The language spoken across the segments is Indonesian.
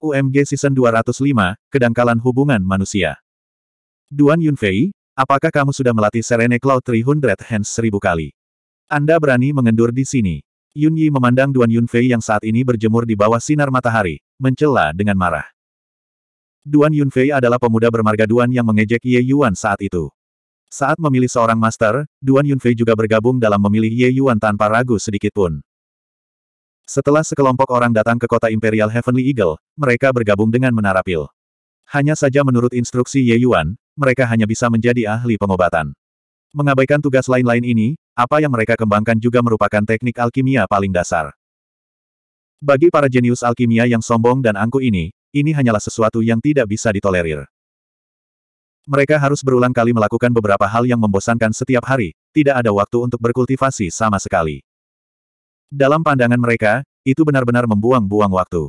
UMG Season 205, Kedangkalan Hubungan Manusia. Duan Yunfei, apakah kamu sudah melatih Serene Cloud 300 Hands seribu kali? Anda berani mengendur di sini. Yun Yi memandang Duan Yunfei yang saat ini berjemur di bawah sinar matahari, mencela dengan marah. Duan Yunfei adalah pemuda bermarga Duan yang mengejek Ye Yuan saat itu. Saat memilih seorang master, Duan Yunfei juga bergabung dalam memilih Ye Yuan tanpa ragu sedikitpun. Setelah sekelompok orang datang ke kota Imperial Heavenly Eagle, mereka bergabung dengan Menara Pil. Hanya saja menurut instruksi Ye Yuan, mereka hanya bisa menjadi ahli pengobatan. Mengabaikan tugas lain-lain ini, apa yang mereka kembangkan juga merupakan teknik alkimia paling dasar. Bagi para jenius alkimia yang sombong dan angkuh ini, ini hanyalah sesuatu yang tidak bisa ditolerir. Mereka harus berulang kali melakukan beberapa hal yang membosankan setiap hari, tidak ada waktu untuk berkultivasi sama sekali. Dalam pandangan mereka, itu benar-benar membuang-buang waktu.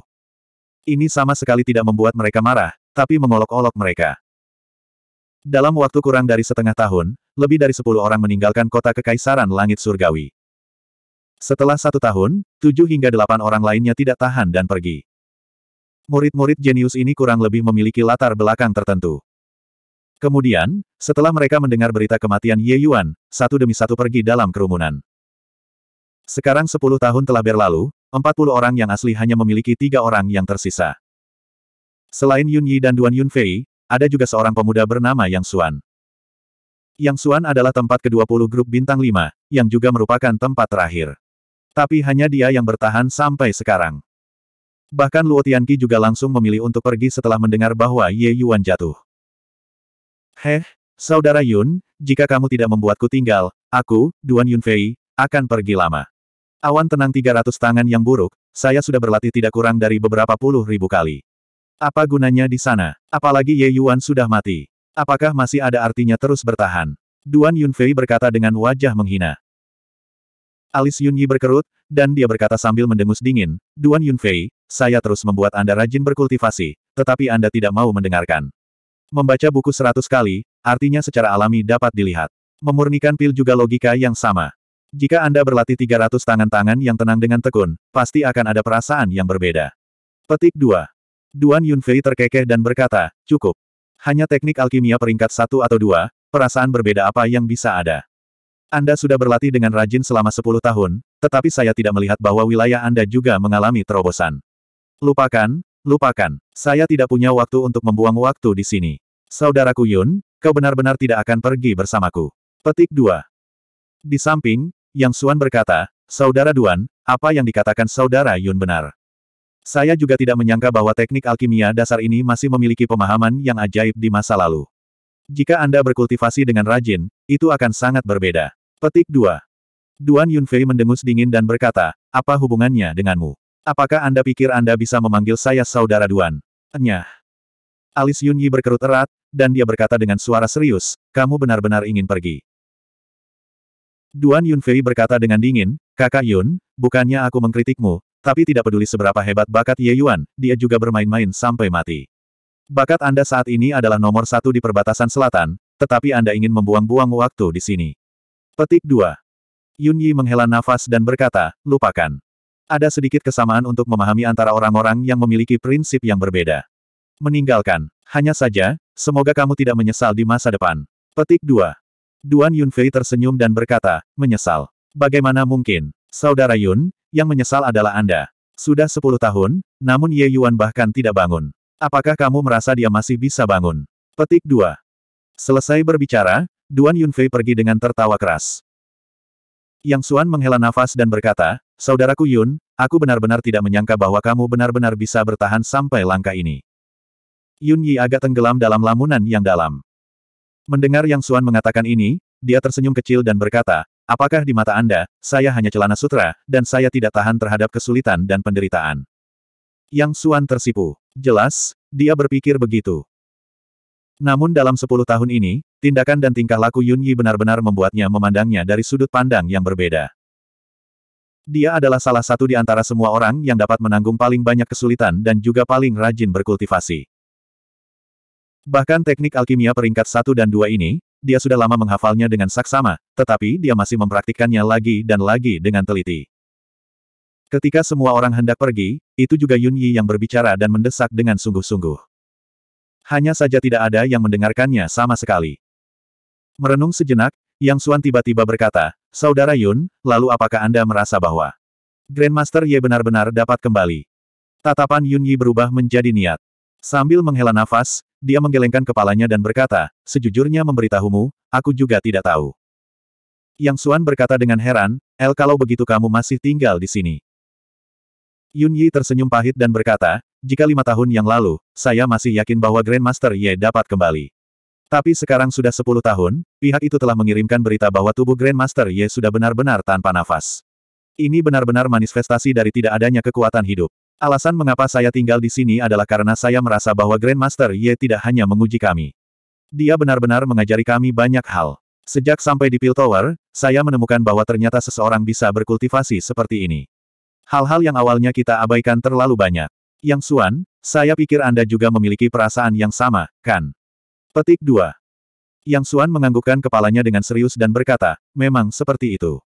Ini sama sekali tidak membuat mereka marah, tapi mengolok-olok mereka. Dalam waktu kurang dari setengah tahun, lebih dari sepuluh orang meninggalkan kota Kekaisaran Langit Surgawi. Setelah satu tahun, tujuh hingga delapan orang lainnya tidak tahan dan pergi. Murid-murid jenius ini kurang lebih memiliki latar belakang tertentu. Kemudian, setelah mereka mendengar berita kematian Ye Yuan, satu demi satu pergi dalam kerumunan. Sekarang sepuluh tahun telah berlalu, empat puluh orang yang asli hanya memiliki tiga orang yang tersisa. Selain Yun Yi dan Duan Yun Fei, ada juga seorang pemuda bernama Yang Xuan. Yang Xuan adalah tempat ke-20 grup bintang 5, yang juga merupakan tempat terakhir. Tapi hanya dia yang bertahan sampai sekarang. Bahkan Luo Tianqi juga langsung memilih untuk pergi setelah mendengar bahwa Ye Yuan jatuh. Heh, Saudara Yun, jika kamu tidak membuatku tinggal, aku, Duan Yunfei, akan pergi lama. Awan tenang 300 tangan yang buruk, saya sudah berlatih tidak kurang dari beberapa puluh ribu kali. Apa gunanya di sana? Apalagi Ye Yuan sudah mati. Apakah masih ada artinya terus bertahan? Duan Yunfei berkata dengan wajah menghina. Alis Yunyi berkerut, dan dia berkata sambil mendengus dingin, Duan Yunfei, saya terus membuat Anda rajin berkultivasi, tetapi Anda tidak mau mendengarkan. Membaca buku seratus kali, artinya secara alami dapat dilihat. Memurnikan pil juga logika yang sama. Jika Anda berlatih 300 tangan-tangan yang tenang dengan tekun, pasti akan ada perasaan yang berbeda. Petik 2. Duan Yunfei terkekeh dan berkata, cukup. Hanya teknik alkimia peringkat satu atau dua, perasaan berbeda apa yang bisa ada. Anda sudah berlatih dengan rajin selama 10 tahun, tetapi saya tidak melihat bahwa wilayah Anda juga mengalami terobosan. Lupakan, lupakan. Saya tidak punya waktu untuk membuang waktu di sini. Saudaraku Yun, kau benar-benar tidak akan pergi bersamaku. Petik 2. Di samping, yang Suan berkata, Saudara Duan, apa yang dikatakan Saudara Yun benar. Saya juga tidak menyangka bahwa teknik alkimia dasar ini masih memiliki pemahaman yang ajaib di masa lalu. Jika Anda berkultivasi dengan rajin, itu akan sangat berbeda. Petik 2. Duan Yunfei mendengus dingin dan berkata, apa hubungannya denganmu? Apakah Anda pikir Anda bisa memanggil saya Saudara Duan? Enyah. Alis Yunyi berkerut erat, dan dia berkata dengan suara serius, kamu benar-benar ingin pergi. Duan Yunfei berkata dengan dingin, Kakak Yun, bukannya aku mengkritikmu, tapi tidak peduli seberapa hebat bakat Ye Yuan, dia juga bermain-main sampai mati. Bakat Anda saat ini adalah nomor satu di perbatasan selatan, tetapi Anda ingin membuang-buang waktu di sini. Petik 2. Yun Yi menghela nafas dan berkata, lupakan. Ada sedikit kesamaan untuk memahami antara orang-orang yang memiliki prinsip yang berbeda. Meninggalkan. Hanya saja, semoga kamu tidak menyesal di masa depan. Petik 2. Duan Yunfei tersenyum dan berkata, menyesal. Bagaimana mungkin? Saudara Yun, yang menyesal adalah Anda. Sudah 10 tahun, namun Ye Yuan bahkan tidak bangun. Apakah kamu merasa dia masih bisa bangun? Petik 2. Selesai berbicara, Duan Yunfei pergi dengan tertawa keras. Yang Suan menghela nafas dan berkata, Saudaraku Yun, aku benar-benar tidak menyangka bahwa kamu benar-benar bisa bertahan sampai langkah ini. Yun Yi agak tenggelam dalam lamunan yang dalam. Mendengar Yang Suan mengatakan ini, dia tersenyum kecil dan berkata, apakah di mata Anda, saya hanya celana sutra, dan saya tidak tahan terhadap kesulitan dan penderitaan. Yang Suan tersipu. Jelas, dia berpikir begitu. Namun dalam sepuluh tahun ini, tindakan dan tingkah laku Yun Yi benar-benar membuatnya memandangnya dari sudut pandang yang berbeda. Dia adalah salah satu di antara semua orang yang dapat menanggung paling banyak kesulitan dan juga paling rajin berkultivasi. Bahkan teknik alkimia peringkat satu dan dua ini, dia sudah lama menghafalnya dengan saksama, tetapi dia masih mempraktikkannya lagi dan lagi dengan teliti. Ketika semua orang hendak pergi, itu juga Yun Yi yang berbicara dan mendesak dengan sungguh-sungguh. Hanya saja tidak ada yang mendengarkannya sama sekali. Merenung sejenak, Yang Suan tiba-tiba berkata, Saudara Yun, lalu apakah Anda merasa bahwa Grandmaster Ye benar-benar dapat kembali? Tatapan Yun Yi berubah menjadi niat. Sambil menghela nafas, dia menggelengkan kepalanya dan berkata, sejujurnya memberitahumu, aku juga tidak tahu. Yang Suan berkata dengan heran, El kalau begitu kamu masih tinggal di sini. Yun Yi tersenyum pahit dan berkata, jika lima tahun yang lalu, saya masih yakin bahwa Grandmaster Ye dapat kembali. Tapi sekarang sudah sepuluh tahun, pihak itu telah mengirimkan berita bahwa tubuh Grandmaster Ye sudah benar-benar tanpa nafas. Ini benar-benar manifestasi dari tidak adanya kekuatan hidup. Alasan mengapa saya tinggal di sini adalah karena saya merasa bahwa Grandmaster Ye tidak hanya menguji kami. Dia benar-benar mengajari kami banyak hal. Sejak sampai di Tower, saya menemukan bahwa ternyata seseorang bisa berkultivasi seperti ini. Hal-hal yang awalnya kita abaikan terlalu banyak. Yang Suan, saya pikir Anda juga memiliki perasaan yang sama, kan? Petik 2. Yang Suan menganggukkan kepalanya dengan serius dan berkata, memang seperti itu.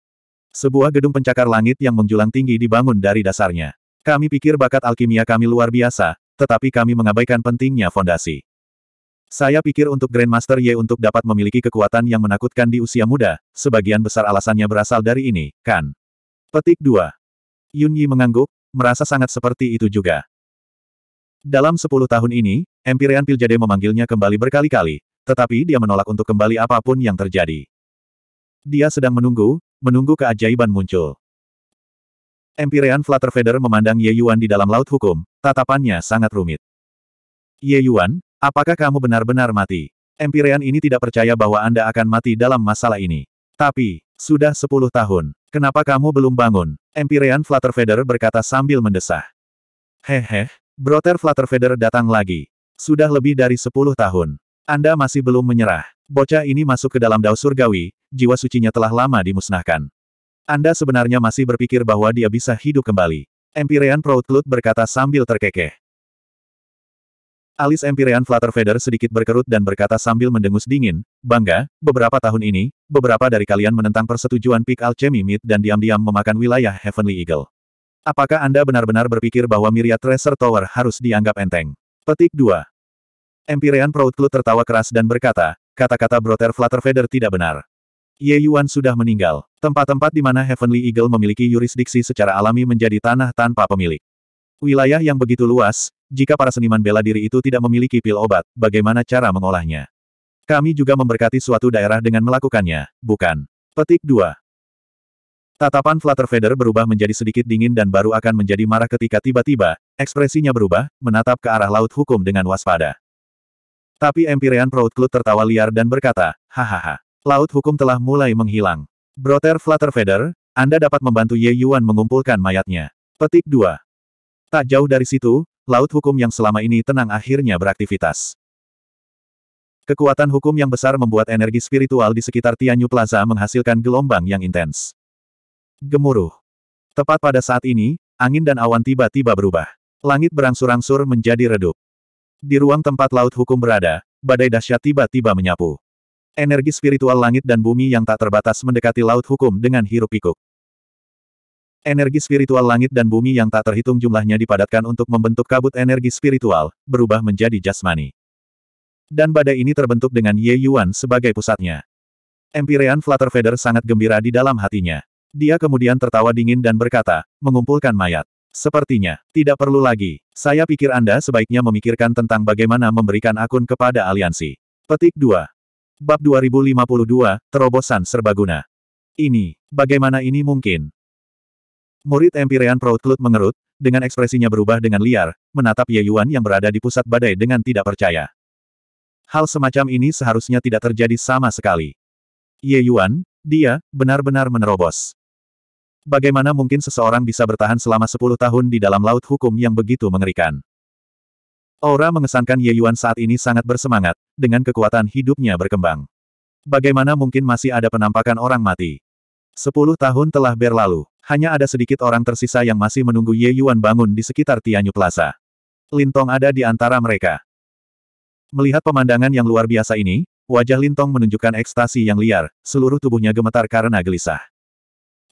Sebuah gedung pencakar langit yang menjulang tinggi dibangun dari dasarnya. Kami pikir bakat alkimia kami luar biasa, tetapi kami mengabaikan pentingnya fondasi. Saya pikir untuk Grandmaster Ye untuk dapat memiliki kekuatan yang menakutkan di usia muda, sebagian besar alasannya berasal dari ini, kan? Petik 2. Yun Yi mengangguk, merasa sangat seperti itu juga. Dalam sepuluh tahun ini, Empyrean Piljade memanggilnya kembali berkali-kali, tetapi dia menolak untuk kembali apapun yang terjadi. Dia sedang menunggu, menunggu keajaiban muncul. Empyrean Flutterfeder memandang Ye Yuan di dalam laut hukum, tatapannya sangat rumit. Ye Yuan, apakah kamu benar-benar mati? Empyrean ini tidak percaya bahwa Anda akan mati dalam masalah ini. Tapi, sudah sepuluh tahun, kenapa kamu belum bangun? Empyrean Flutterfeder berkata sambil mendesah. Hehe, Broter Flutterfeder datang lagi. Sudah lebih dari sepuluh tahun. Anda masih belum menyerah. Bocah ini masuk ke dalam dao surgawi, jiwa sucinya telah lama dimusnahkan. Anda sebenarnya masih berpikir bahwa dia bisa hidup kembali. Empyrean Proudclut berkata sambil terkekeh. Alis Empyrean Flutterfeather sedikit berkerut dan berkata sambil mendengus dingin, Bangga, beberapa tahun ini, beberapa dari kalian menentang persetujuan Peak Alchemy Meat dan diam-diam memakan wilayah Heavenly Eagle. Apakah Anda benar-benar berpikir bahwa Myriad Treasure Tower harus dianggap enteng? Petik 2. Empyrean Proudclut tertawa keras dan berkata, kata-kata Broter Flutterfeather tidak benar. Ye Yuan sudah meninggal. Tempat-tempat di mana Heavenly Eagle memiliki yurisdiksi secara alami menjadi tanah tanpa pemilik. Wilayah yang begitu luas, jika para seniman bela diri itu tidak memiliki pil obat, bagaimana cara mengolahnya? Kami juga memberkati suatu daerah dengan melakukannya, bukan? Petik 2. Tatapan Flutter Feather berubah menjadi sedikit dingin dan baru akan menjadi marah ketika tiba-tiba, ekspresinya berubah, menatap ke arah laut hukum dengan waspada. Tapi Empyrean Proudclut tertawa liar dan berkata, hahaha. Laut hukum telah mulai menghilang. Brother Feather, Anda dapat membantu Ye Yuan mengumpulkan mayatnya. Petik 2. Tak jauh dari situ, laut hukum yang selama ini tenang akhirnya beraktivitas. Kekuatan hukum yang besar membuat energi spiritual di sekitar Tianyu Plaza menghasilkan gelombang yang intens. Gemuruh. Tepat pada saat ini, angin dan awan tiba-tiba berubah. Langit berangsur-angsur menjadi redup. Di ruang tempat laut hukum berada, badai dahsyat tiba-tiba menyapu. Energi spiritual langit dan bumi yang tak terbatas mendekati laut hukum dengan hirup pikuk Energi spiritual langit dan bumi yang tak terhitung jumlahnya dipadatkan untuk membentuk kabut energi spiritual, berubah menjadi jasmani. Dan badai ini terbentuk dengan Ye Yuan sebagai pusatnya. Empirean Feather sangat gembira di dalam hatinya. Dia kemudian tertawa dingin dan berkata, mengumpulkan mayat. Sepertinya, tidak perlu lagi. Saya pikir Anda sebaiknya memikirkan tentang bagaimana memberikan akun kepada aliansi. Petik 2. Bab 2052, Terobosan Serbaguna. Ini, bagaimana ini mungkin? Murid Empirean Proutclut mengerut, dengan ekspresinya berubah dengan liar, menatap Ye Yuan yang berada di pusat badai dengan tidak percaya. Hal semacam ini seharusnya tidak terjadi sama sekali. Ye Yuan, dia, benar-benar menerobos. Bagaimana mungkin seseorang bisa bertahan selama 10 tahun di dalam laut hukum yang begitu mengerikan? Aura mengesankan Ye Yuan saat ini sangat bersemangat, dengan kekuatan hidupnya berkembang. Bagaimana mungkin masih ada penampakan orang mati? Sepuluh tahun telah berlalu, hanya ada sedikit orang tersisa yang masih menunggu Ye Yuan bangun di sekitar Tianyu Plaza. Lintong ada di antara mereka. Melihat pemandangan yang luar biasa ini, wajah Lintong menunjukkan ekstasi yang liar, seluruh tubuhnya gemetar karena gelisah.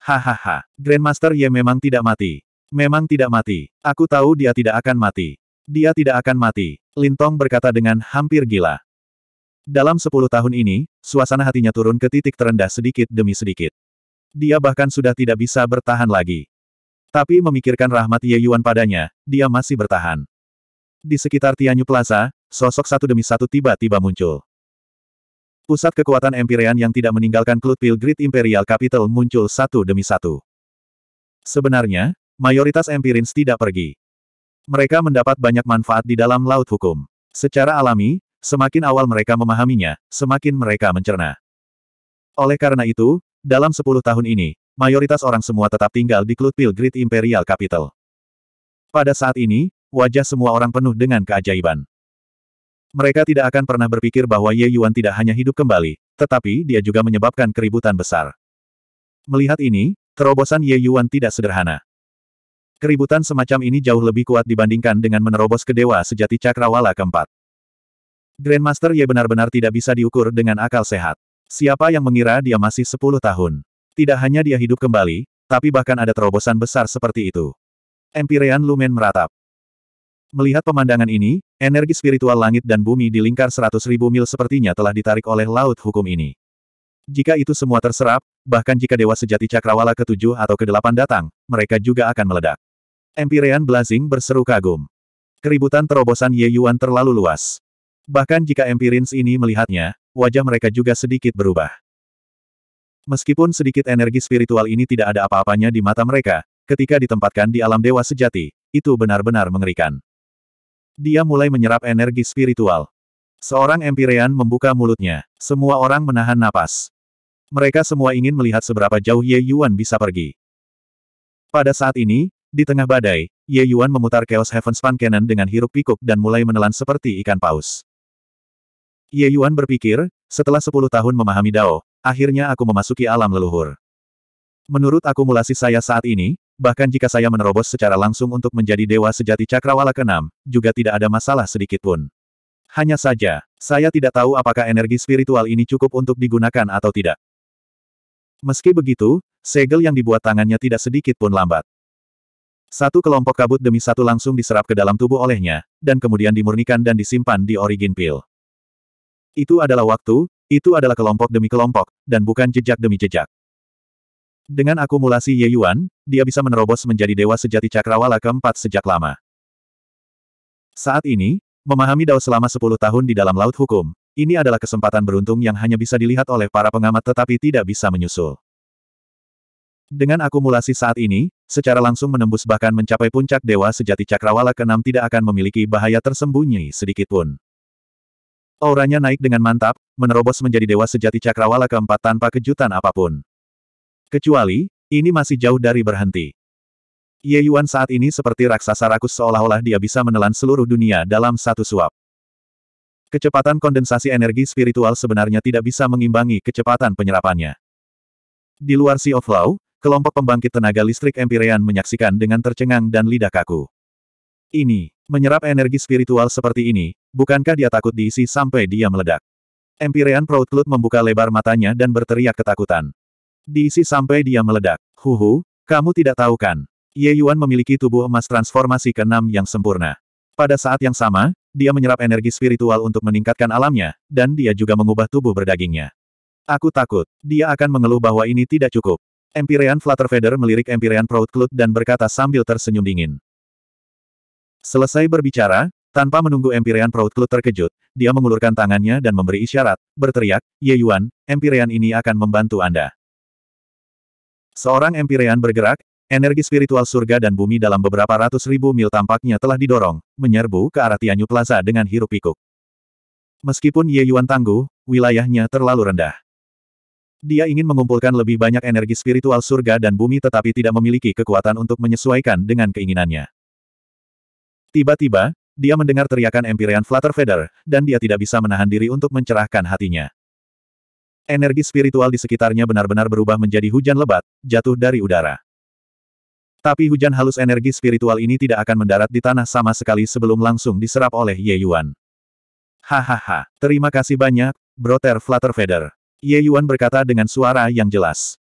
Hahaha, Grandmaster Ye memang tidak mati. Memang tidak mati. Aku tahu dia tidak akan mati. Dia tidak akan mati, Lintong berkata dengan hampir gila. Dalam sepuluh tahun ini, suasana hatinya turun ke titik terendah sedikit demi sedikit. Dia bahkan sudah tidak bisa bertahan lagi. Tapi memikirkan rahmat Ye Yuan padanya, dia masih bertahan. Di sekitar Tianyu Plaza, sosok satu demi satu tiba-tiba muncul. Pusat kekuatan Empyrean yang tidak meninggalkan Klub Pilgrit Imperial Capital muncul satu demi satu. Sebenarnya, mayoritas Empirins tidak pergi. Mereka mendapat banyak manfaat di dalam laut hukum. Secara alami, semakin awal mereka memahaminya, semakin mereka mencerna. Oleh karena itu, dalam 10 tahun ini, mayoritas orang semua tetap tinggal di Clut Pilgrid Imperial Capital. Pada saat ini, wajah semua orang penuh dengan keajaiban. Mereka tidak akan pernah berpikir bahwa Ye Yuan tidak hanya hidup kembali, tetapi dia juga menyebabkan keributan besar. Melihat ini, terobosan Ye Yuan tidak sederhana. Keributan semacam ini jauh lebih kuat dibandingkan dengan menerobos ke dewa sejati cakrawala keempat. Grandmaster Ye benar-benar tidak bisa diukur dengan akal sehat. Siapa yang mengira dia masih 10 tahun? Tidak hanya dia hidup kembali, tapi bahkan ada terobosan besar seperti itu. Empirean Lumen meratap. Melihat pemandangan ini, energi spiritual langit dan bumi di lingkar 100.000 mil sepertinya telah ditarik oleh laut hukum ini. Jika itu semua terserap, bahkan jika Dewa Sejati Cakrawala ke-7 atau ke-8 datang, mereka juga akan meledak. Empyrean Blazing berseru kagum. Keributan terobosan Ye Yuan terlalu luas. Bahkan jika Empirins ini melihatnya, wajah mereka juga sedikit berubah. Meskipun sedikit energi spiritual ini tidak ada apa-apanya di mata mereka, ketika ditempatkan di alam dewa sejati, itu benar-benar mengerikan. Dia mulai menyerap energi spiritual. Seorang Empirean membuka mulutnya. Semua orang menahan napas. Mereka semua ingin melihat seberapa jauh Ye Yuan bisa pergi. Pada saat ini, di tengah badai, Ye Yuan memutar Chaos Heaven Span Cannon dengan hirup pikuk dan mulai menelan seperti ikan paus. Ye Yuan berpikir, setelah sepuluh tahun memahami Dao, akhirnya aku memasuki alam leluhur. Menurut akumulasi saya saat ini, bahkan jika saya menerobos secara langsung untuk menjadi dewa sejati cakrawala keenam, juga tidak ada masalah sedikitpun. Hanya saja, saya tidak tahu apakah energi spiritual ini cukup untuk digunakan atau tidak. Meski begitu, segel yang dibuat tangannya tidak sedikit pun lambat. Satu kelompok kabut demi satu langsung diserap ke dalam tubuh olehnya, dan kemudian dimurnikan dan disimpan di origin pil. Itu adalah waktu, itu adalah kelompok demi kelompok, dan bukan jejak demi jejak. Dengan akumulasi Ye Yuan, dia bisa menerobos menjadi dewa sejati cakrawala keempat sejak lama. Saat ini, memahami Dao selama 10 tahun di dalam laut hukum, ini adalah kesempatan beruntung yang hanya bisa dilihat oleh para pengamat tetapi tidak bisa menyusul. Dengan akumulasi saat ini, secara langsung menembus bahkan mencapai puncak Dewa Sejati Cakrawala keenam tidak akan memiliki bahaya tersembunyi sedikit pun. Auranya naik dengan mantap, menerobos menjadi Dewa Sejati Cakrawala keempat tanpa kejutan apapun. Kecuali, ini masih jauh dari berhenti. Ye Yuan saat ini seperti raksasa rakus seolah-olah dia bisa menelan seluruh dunia dalam satu suap. Kecepatan kondensasi energi spiritual sebenarnya tidak bisa mengimbangi kecepatan penyerapannya. Di luar Sea of Law, kelompok pembangkit tenaga listrik Empyrean menyaksikan dengan tercengang dan lidah kaku. Ini, menyerap energi spiritual seperti ini, bukankah dia takut diisi sampai dia meledak? Empyrean Proudclut membuka lebar matanya dan berteriak ketakutan. Diisi sampai dia meledak. Huhu, kamu tidak tahu kan? Ye Yuan memiliki tubuh emas transformasi keenam yang sempurna. Pada saat yang sama, dia menyerap energi spiritual untuk meningkatkan alamnya, dan dia juga mengubah tubuh berdagingnya. Aku takut, dia akan mengeluh bahwa ini tidak cukup. Empyrean Flutterfeather melirik Empyrean Proudcloud dan berkata sambil tersenyum dingin. Selesai berbicara, tanpa menunggu Empyrean Proudcloud terkejut, dia mengulurkan tangannya dan memberi isyarat, berteriak, Ye Yuan, Empyrean ini akan membantu Anda. Seorang Empyrean bergerak, energi spiritual surga dan bumi dalam beberapa ratus ribu mil tampaknya telah didorong, menyerbu ke arah Tianyu Plaza dengan hirup pikuk. Meskipun Ye Yuan tangguh, wilayahnya terlalu rendah. Dia ingin mengumpulkan lebih banyak energi spiritual surga dan bumi tetapi tidak memiliki kekuatan untuk menyesuaikan dengan keinginannya. Tiba-tiba, dia mendengar teriakan Empyrean Flutterfeather, dan dia tidak bisa menahan diri untuk mencerahkan hatinya. Energi spiritual di sekitarnya benar-benar berubah menjadi hujan lebat, jatuh dari udara. Tapi hujan halus energi spiritual ini tidak akan mendarat di tanah sama sekali sebelum langsung diserap oleh Ye Yuan. Hahaha, terima kasih banyak, Broter Flutterfeather. Ye Yuan berkata dengan suara yang jelas.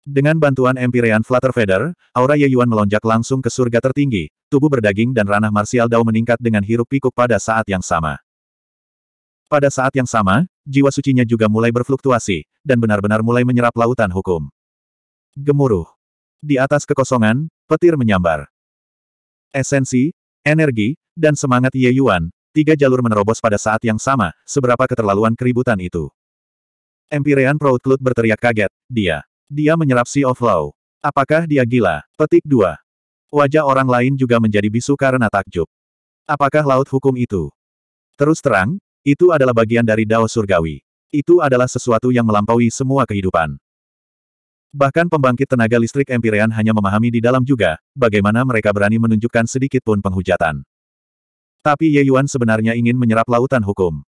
Dengan bantuan Empyrean Flutter Feather, aura Ye Yuan melonjak langsung ke surga tertinggi, tubuh berdaging dan ranah marsial Dao meningkat dengan hirup pikuk pada saat yang sama. Pada saat yang sama, jiwa sucinya juga mulai berfluktuasi, dan benar-benar mulai menyerap lautan hukum. Gemuruh. Di atas kekosongan, petir menyambar. Esensi, energi, dan semangat Ye Yuan, tiga jalur menerobos pada saat yang sama, seberapa keterlaluan keributan itu. Empyrean Cloud berteriak kaget. Dia. Dia menyerap Sea of Law. Apakah dia gila? Petik 2. Wajah orang lain juga menjadi bisu karena takjub. Apakah laut hukum itu? Terus terang, itu adalah bagian dari Dao Surgawi. Itu adalah sesuatu yang melampaui semua kehidupan. Bahkan pembangkit tenaga listrik Empyrean hanya memahami di dalam juga, bagaimana mereka berani menunjukkan sedikit pun penghujatan. Tapi Ye Yuan sebenarnya ingin menyerap lautan hukum.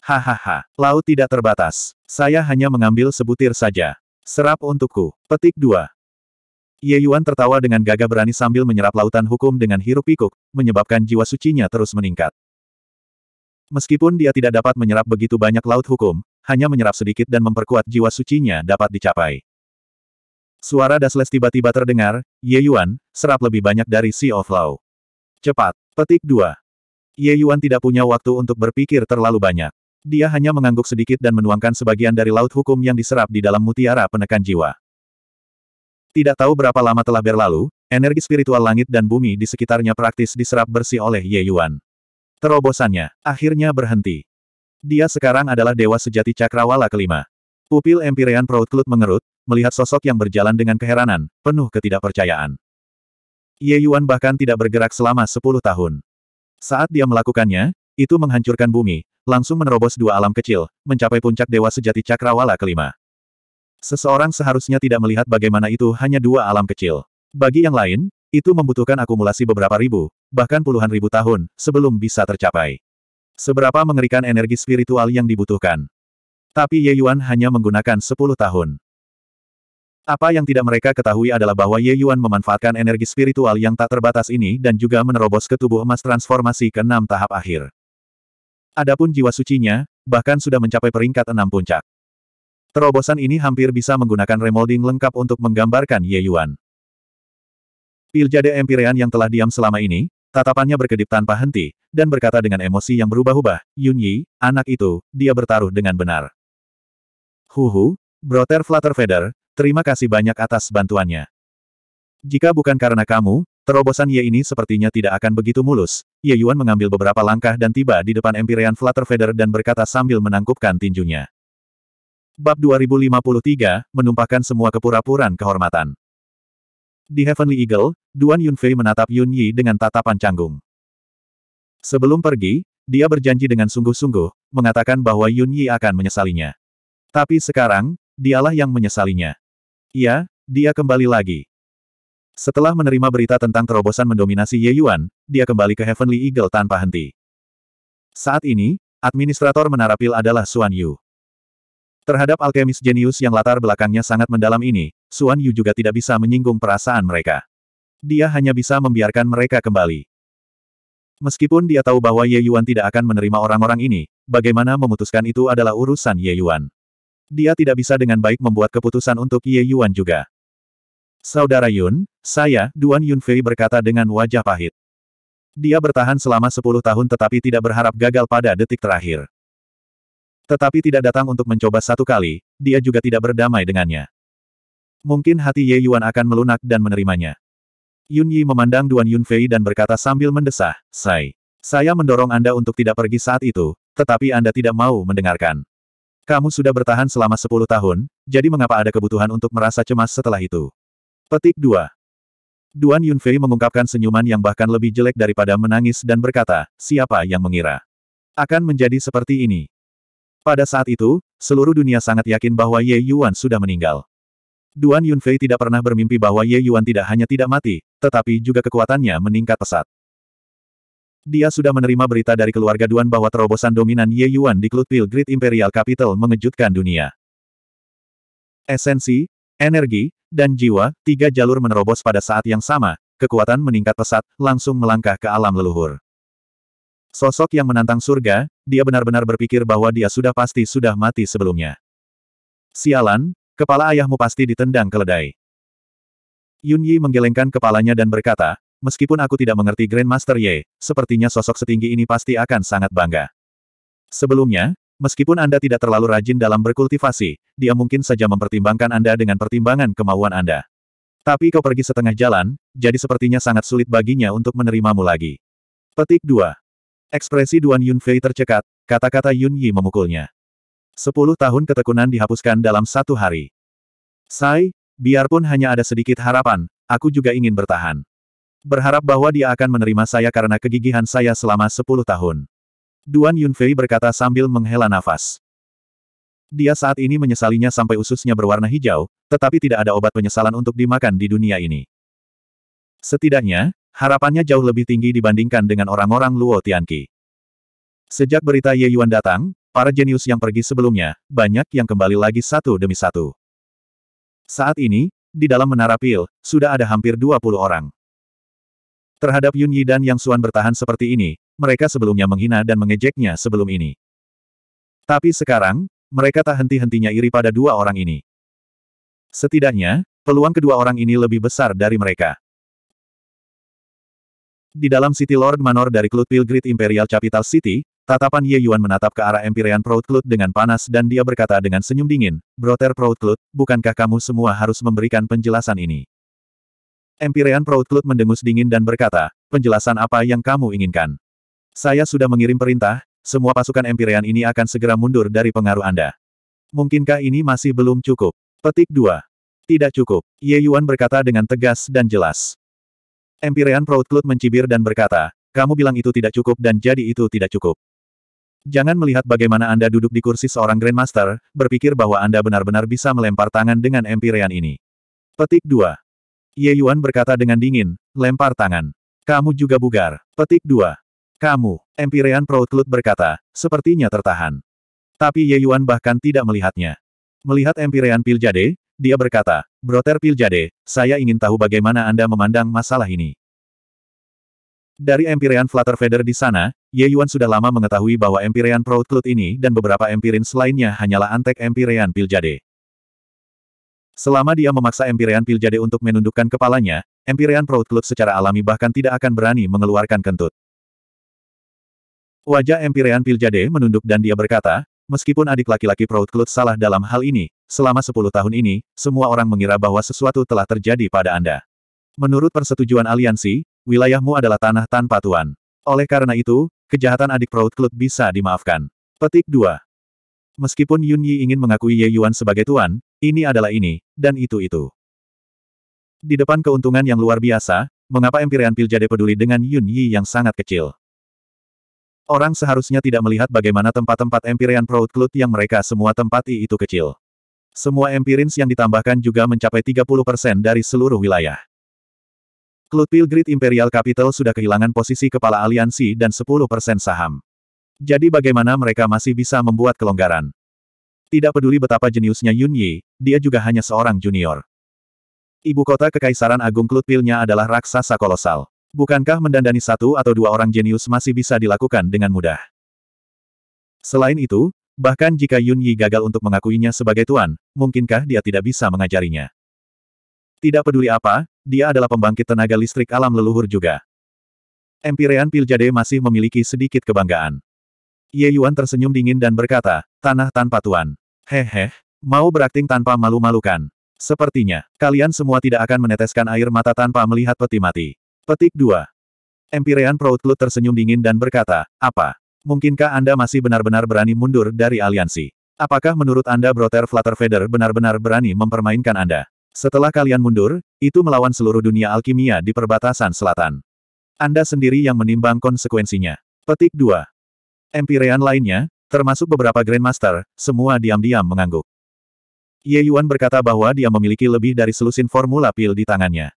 Hahaha, laut tidak terbatas. Saya hanya mengambil sebutir saja. Serap untukku. Petik 2. Ye Yuan tertawa dengan gagah berani sambil menyerap lautan hukum dengan hirup pikuk, menyebabkan jiwa sucinya terus meningkat. Meskipun dia tidak dapat menyerap begitu banyak laut hukum, hanya menyerap sedikit dan memperkuat jiwa sucinya dapat dicapai. Suara Dasles tiba-tiba terdengar, Ye Yuan, serap lebih banyak dari Sea of Law. Cepat, petik 2. Ye Yuan tidak punya waktu untuk berpikir terlalu banyak. Dia hanya mengangguk sedikit dan menuangkan sebagian dari laut hukum yang diserap di dalam mutiara penekan jiwa. Tidak tahu berapa lama telah berlalu, energi spiritual langit dan bumi di sekitarnya praktis diserap bersih oleh Ye Yuan. Terobosannya, akhirnya berhenti. Dia sekarang adalah dewa sejati cakrawala kelima. Pupil Empyrean Proutclut mengerut, melihat sosok yang berjalan dengan keheranan, penuh ketidakpercayaan. Ye Yuan bahkan tidak bergerak selama sepuluh tahun. Saat dia melakukannya, itu menghancurkan bumi, langsung menerobos dua alam kecil, mencapai puncak dewa sejati cakrawala kelima. Seseorang seharusnya tidak melihat bagaimana itu hanya dua alam kecil. Bagi yang lain, itu membutuhkan akumulasi beberapa ribu, bahkan puluhan ribu tahun, sebelum bisa tercapai. Seberapa mengerikan energi spiritual yang dibutuhkan. Tapi Ye Yuan hanya menggunakan 10 tahun. Apa yang tidak mereka ketahui adalah bahwa Ye Yuan memanfaatkan energi spiritual yang tak terbatas ini dan juga menerobos ke tubuh emas transformasi ke enam tahap akhir. Adapun jiwa sucinya, bahkan sudah mencapai peringkat enam puncak. Terobosan ini hampir bisa menggunakan remolding lengkap untuk menggambarkan Ye Yuan. Piljade Empirean yang telah diam selama ini, tatapannya berkedip tanpa henti, dan berkata dengan emosi yang berubah-ubah, Yun Yi, anak itu, dia bertaruh dengan benar. Huhu, Flutter Feather, terima kasih banyak atas bantuannya. Jika bukan karena kamu, Terobosan Ye ini sepertinya tidak akan begitu mulus. Ye Yuan mengambil beberapa langkah dan tiba di depan Empyrean Feather dan berkata sambil menangkupkan tinjunya. Bab 2053, menumpahkan semua kepura-puraan kehormatan. Di Heavenly Eagle, Duan Yunfei menatap Yun Yi dengan tatapan canggung. Sebelum pergi, dia berjanji dengan sungguh-sungguh, mengatakan bahwa Yun Yi akan menyesalinya. Tapi sekarang, dialah yang menyesalinya. Iya, dia kembali lagi. Setelah menerima berita tentang terobosan mendominasi Ye Yuan, dia kembali ke Heavenly Eagle tanpa henti. Saat ini, administrator menara pil adalah Xuan Yu. Terhadap alkemis jenius yang latar belakangnya sangat mendalam ini, Xuan Yu juga tidak bisa menyinggung perasaan mereka. Dia hanya bisa membiarkan mereka kembali. Meskipun dia tahu bahwa Ye Yuan tidak akan menerima orang-orang ini, bagaimana memutuskan itu adalah urusan Ye Yuan. Dia tidak bisa dengan baik membuat keputusan untuk Ye Yuan juga. Saudara Yun, saya, Duan Yunfei berkata dengan wajah pahit. Dia bertahan selama sepuluh tahun tetapi tidak berharap gagal pada detik terakhir. Tetapi tidak datang untuk mencoba satu kali, dia juga tidak berdamai dengannya. Mungkin hati Ye Yuan akan melunak dan menerimanya. Yun Yi memandang Duan Yunfei dan berkata sambil mendesah, Sai, saya mendorong Anda untuk tidak pergi saat itu, tetapi Anda tidak mau mendengarkan. Kamu sudah bertahan selama sepuluh tahun, jadi mengapa ada kebutuhan untuk merasa cemas setelah itu? Petik 2. Duan Yunfei mengungkapkan senyuman yang bahkan lebih jelek daripada menangis dan berkata, siapa yang mengira? Akan menjadi seperti ini. Pada saat itu, seluruh dunia sangat yakin bahwa Ye Yuan sudah meninggal. Duan Yunfei tidak pernah bermimpi bahwa Ye Yuan tidak hanya tidak mati, tetapi juga kekuatannya meningkat pesat. Dia sudah menerima berita dari keluarga Duan bahwa terobosan dominan Ye Yuan di Klutpil Pil Imperial Capital mengejutkan dunia. Esensi, energi, dan jiwa, tiga jalur menerobos pada saat yang sama, kekuatan meningkat pesat, langsung melangkah ke alam leluhur. Sosok yang menantang surga, dia benar-benar berpikir bahwa dia sudah pasti sudah mati sebelumnya. Sialan, kepala ayahmu pasti ditendang keledai. Yun Yi menggelengkan kepalanya dan berkata, meskipun aku tidak mengerti Grandmaster Ye, sepertinya sosok setinggi ini pasti akan sangat bangga. Sebelumnya, Meskipun Anda tidak terlalu rajin dalam berkultivasi, dia mungkin saja mempertimbangkan Anda dengan pertimbangan kemauan Anda. Tapi kau pergi setengah jalan, jadi sepertinya sangat sulit baginya untuk menerimamu lagi. Petik 2. Ekspresi Duan Yunfei tercekat, kata-kata Yun Yi memukulnya. Sepuluh tahun ketekunan dihapuskan dalam satu hari. Sai, biarpun hanya ada sedikit harapan, aku juga ingin bertahan. Berharap bahwa dia akan menerima saya karena kegigihan saya selama sepuluh tahun. Duan Yunfei berkata sambil menghela nafas. Dia saat ini menyesalinya sampai ususnya berwarna hijau, tetapi tidak ada obat penyesalan untuk dimakan di dunia ini. Setidaknya, harapannya jauh lebih tinggi dibandingkan dengan orang-orang Luo Tianqi. Sejak berita Ye Yuan datang, para jenius yang pergi sebelumnya, banyak yang kembali lagi satu demi satu. Saat ini, di dalam menara pil, sudah ada hampir 20 orang. Terhadap Yun Yi dan Yang Suan bertahan seperti ini, mereka sebelumnya menghina dan mengejeknya sebelum ini. Tapi sekarang, mereka tak henti-hentinya iri pada dua orang ini. Setidaknya, peluang kedua orang ini lebih besar dari mereka. Di dalam City Lord Manor dari Klut Pilgrit Imperial Capital City, tatapan Ye Yuan menatap ke arah Empyrean Klut dengan panas dan dia berkata dengan senyum dingin, Brother Proud Klut, bukankah kamu semua harus memberikan penjelasan ini? Empyrean Klut mendengus dingin dan berkata, penjelasan apa yang kamu inginkan? Saya sudah mengirim perintah, semua pasukan Empyrean ini akan segera mundur dari pengaruh Anda. Mungkinkah ini masih belum cukup? Petik 2. Tidak cukup, Ye Yuan berkata dengan tegas dan jelas. Empyrean Proudcloud mencibir dan berkata, kamu bilang itu tidak cukup dan jadi itu tidak cukup. Jangan melihat bagaimana Anda duduk di kursi seorang Grandmaster, berpikir bahwa Anda benar-benar bisa melempar tangan dengan Empyrean ini. Petik 2. Ye Yuan berkata dengan dingin, lempar tangan. Kamu juga bugar. Petik 2. Kamu, Empirean Proutlut berkata, sepertinya tertahan. Tapi Ye Yuan bahkan tidak melihatnya. Melihat Empirean Piljade, dia berkata, Broter Piljade, saya ingin tahu bagaimana Anda memandang masalah ini. Dari Empirean Feather di sana, Ye Yuan sudah lama mengetahui bahwa Empirean Proutlut ini dan beberapa Empirin selainnya hanyalah antek Empirean Piljade. Selama dia memaksa Empirean Piljade untuk menundukkan kepalanya, Empirean Proutlut secara alami bahkan tidak akan berani mengeluarkan kentut. Wajah Empirean Piljade menunduk dan dia berkata, meskipun adik laki-laki Proudklut salah dalam hal ini, selama sepuluh tahun ini, semua orang mengira bahwa sesuatu telah terjadi pada Anda. Menurut persetujuan aliansi, wilayahmu adalah tanah tanpa tuan. Oleh karena itu, kejahatan adik Proudklut bisa dimaafkan. Petik 2. Meskipun Yun Yi ingin mengakui Ye Yuan sebagai tuan, ini adalah ini, dan itu-itu. Di depan keuntungan yang luar biasa, mengapa Empirean Piljade peduli dengan Yun Yi yang sangat kecil? Orang seharusnya tidak melihat bagaimana tempat-tempat Empyrean Proud Cloud yang mereka semua tempati itu kecil. Semua Empirins yang ditambahkan juga mencapai 30% dari seluruh wilayah. Cloud Pilgrid Imperial Capital sudah kehilangan posisi kepala aliansi dan 10% saham. Jadi bagaimana mereka masih bisa membuat kelonggaran? Tidak peduli betapa jeniusnya Yun Yi, dia juga hanya seorang junior. Ibu kota Kekaisaran Agung Klutpilnya adalah raksasa kolosal. Bukankah mendandani satu atau dua orang jenius masih bisa dilakukan dengan mudah? Selain itu, bahkan jika Yun Yi gagal untuk mengakuinya sebagai tuan, mungkinkah dia tidak bisa mengajarinya? Tidak peduli apa, dia adalah pembangkit tenaga listrik alam leluhur juga. Empirean Piljade masih memiliki sedikit kebanggaan. Ye Yuan tersenyum dingin dan berkata, tanah tanpa tuan. Hehe, mau berakting tanpa malu-malukan. Sepertinya, kalian semua tidak akan meneteskan air mata tanpa melihat peti mati. Petik 2. Empirean Proutlut tersenyum dingin dan berkata, apa? Mungkinkah Anda masih benar-benar berani mundur dari aliansi? Apakah menurut Anda Brother Feather benar-benar berani mempermainkan Anda? Setelah kalian mundur, itu melawan seluruh dunia alkimia di perbatasan selatan. Anda sendiri yang menimbang konsekuensinya. Petik 2. Empirean lainnya, termasuk beberapa Grandmaster, semua diam-diam mengangguk. Ye Yuan berkata bahwa dia memiliki lebih dari selusin formula pil di tangannya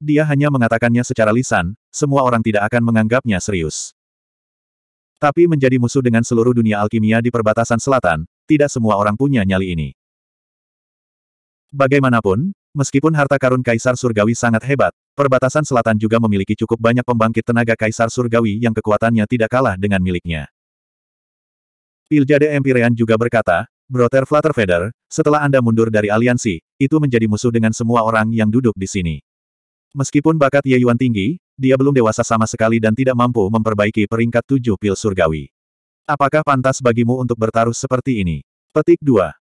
dia hanya mengatakannya secara lisan, semua orang tidak akan menganggapnya serius. Tapi menjadi musuh dengan seluruh dunia alkimia di perbatasan selatan, tidak semua orang punya nyali ini. Bagaimanapun, meskipun harta karun Kaisar Surgawi sangat hebat, perbatasan selatan juga memiliki cukup banyak pembangkit tenaga Kaisar Surgawi yang kekuatannya tidak kalah dengan miliknya. Piljade Empirean juga berkata, Brother Flutterfeder, setelah Anda mundur dari aliansi, itu menjadi musuh dengan semua orang yang duduk di sini. Meskipun bakat Ye Yuan tinggi, dia belum dewasa sama sekali dan tidak mampu memperbaiki peringkat tujuh pil surgawi. Apakah pantas bagimu untuk bertaruh seperti ini? Petik 2.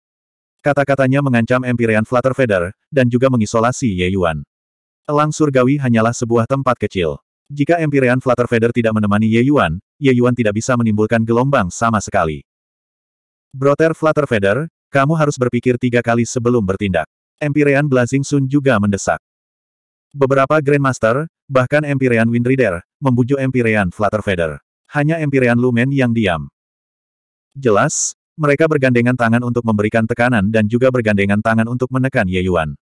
Kata-katanya mengancam Empyrean Feather, dan juga mengisolasi Ye Yuan. Elang surgawi hanyalah sebuah tempat kecil. Jika Empyrean Feather tidak menemani Ye Yuan, Ye Yuan tidak bisa menimbulkan gelombang sama sekali. Brother Feather, kamu harus berpikir tiga kali sebelum bertindak. Empyrean Blazing Sun juga mendesak. Beberapa Grandmaster, bahkan Empyrean Windrider, membujuk Empyrean Flutterfeather. Hanya Empyrean Lumen yang diam. Jelas, mereka bergandengan tangan untuk memberikan tekanan dan juga bergandengan tangan untuk menekan Ye Yuan.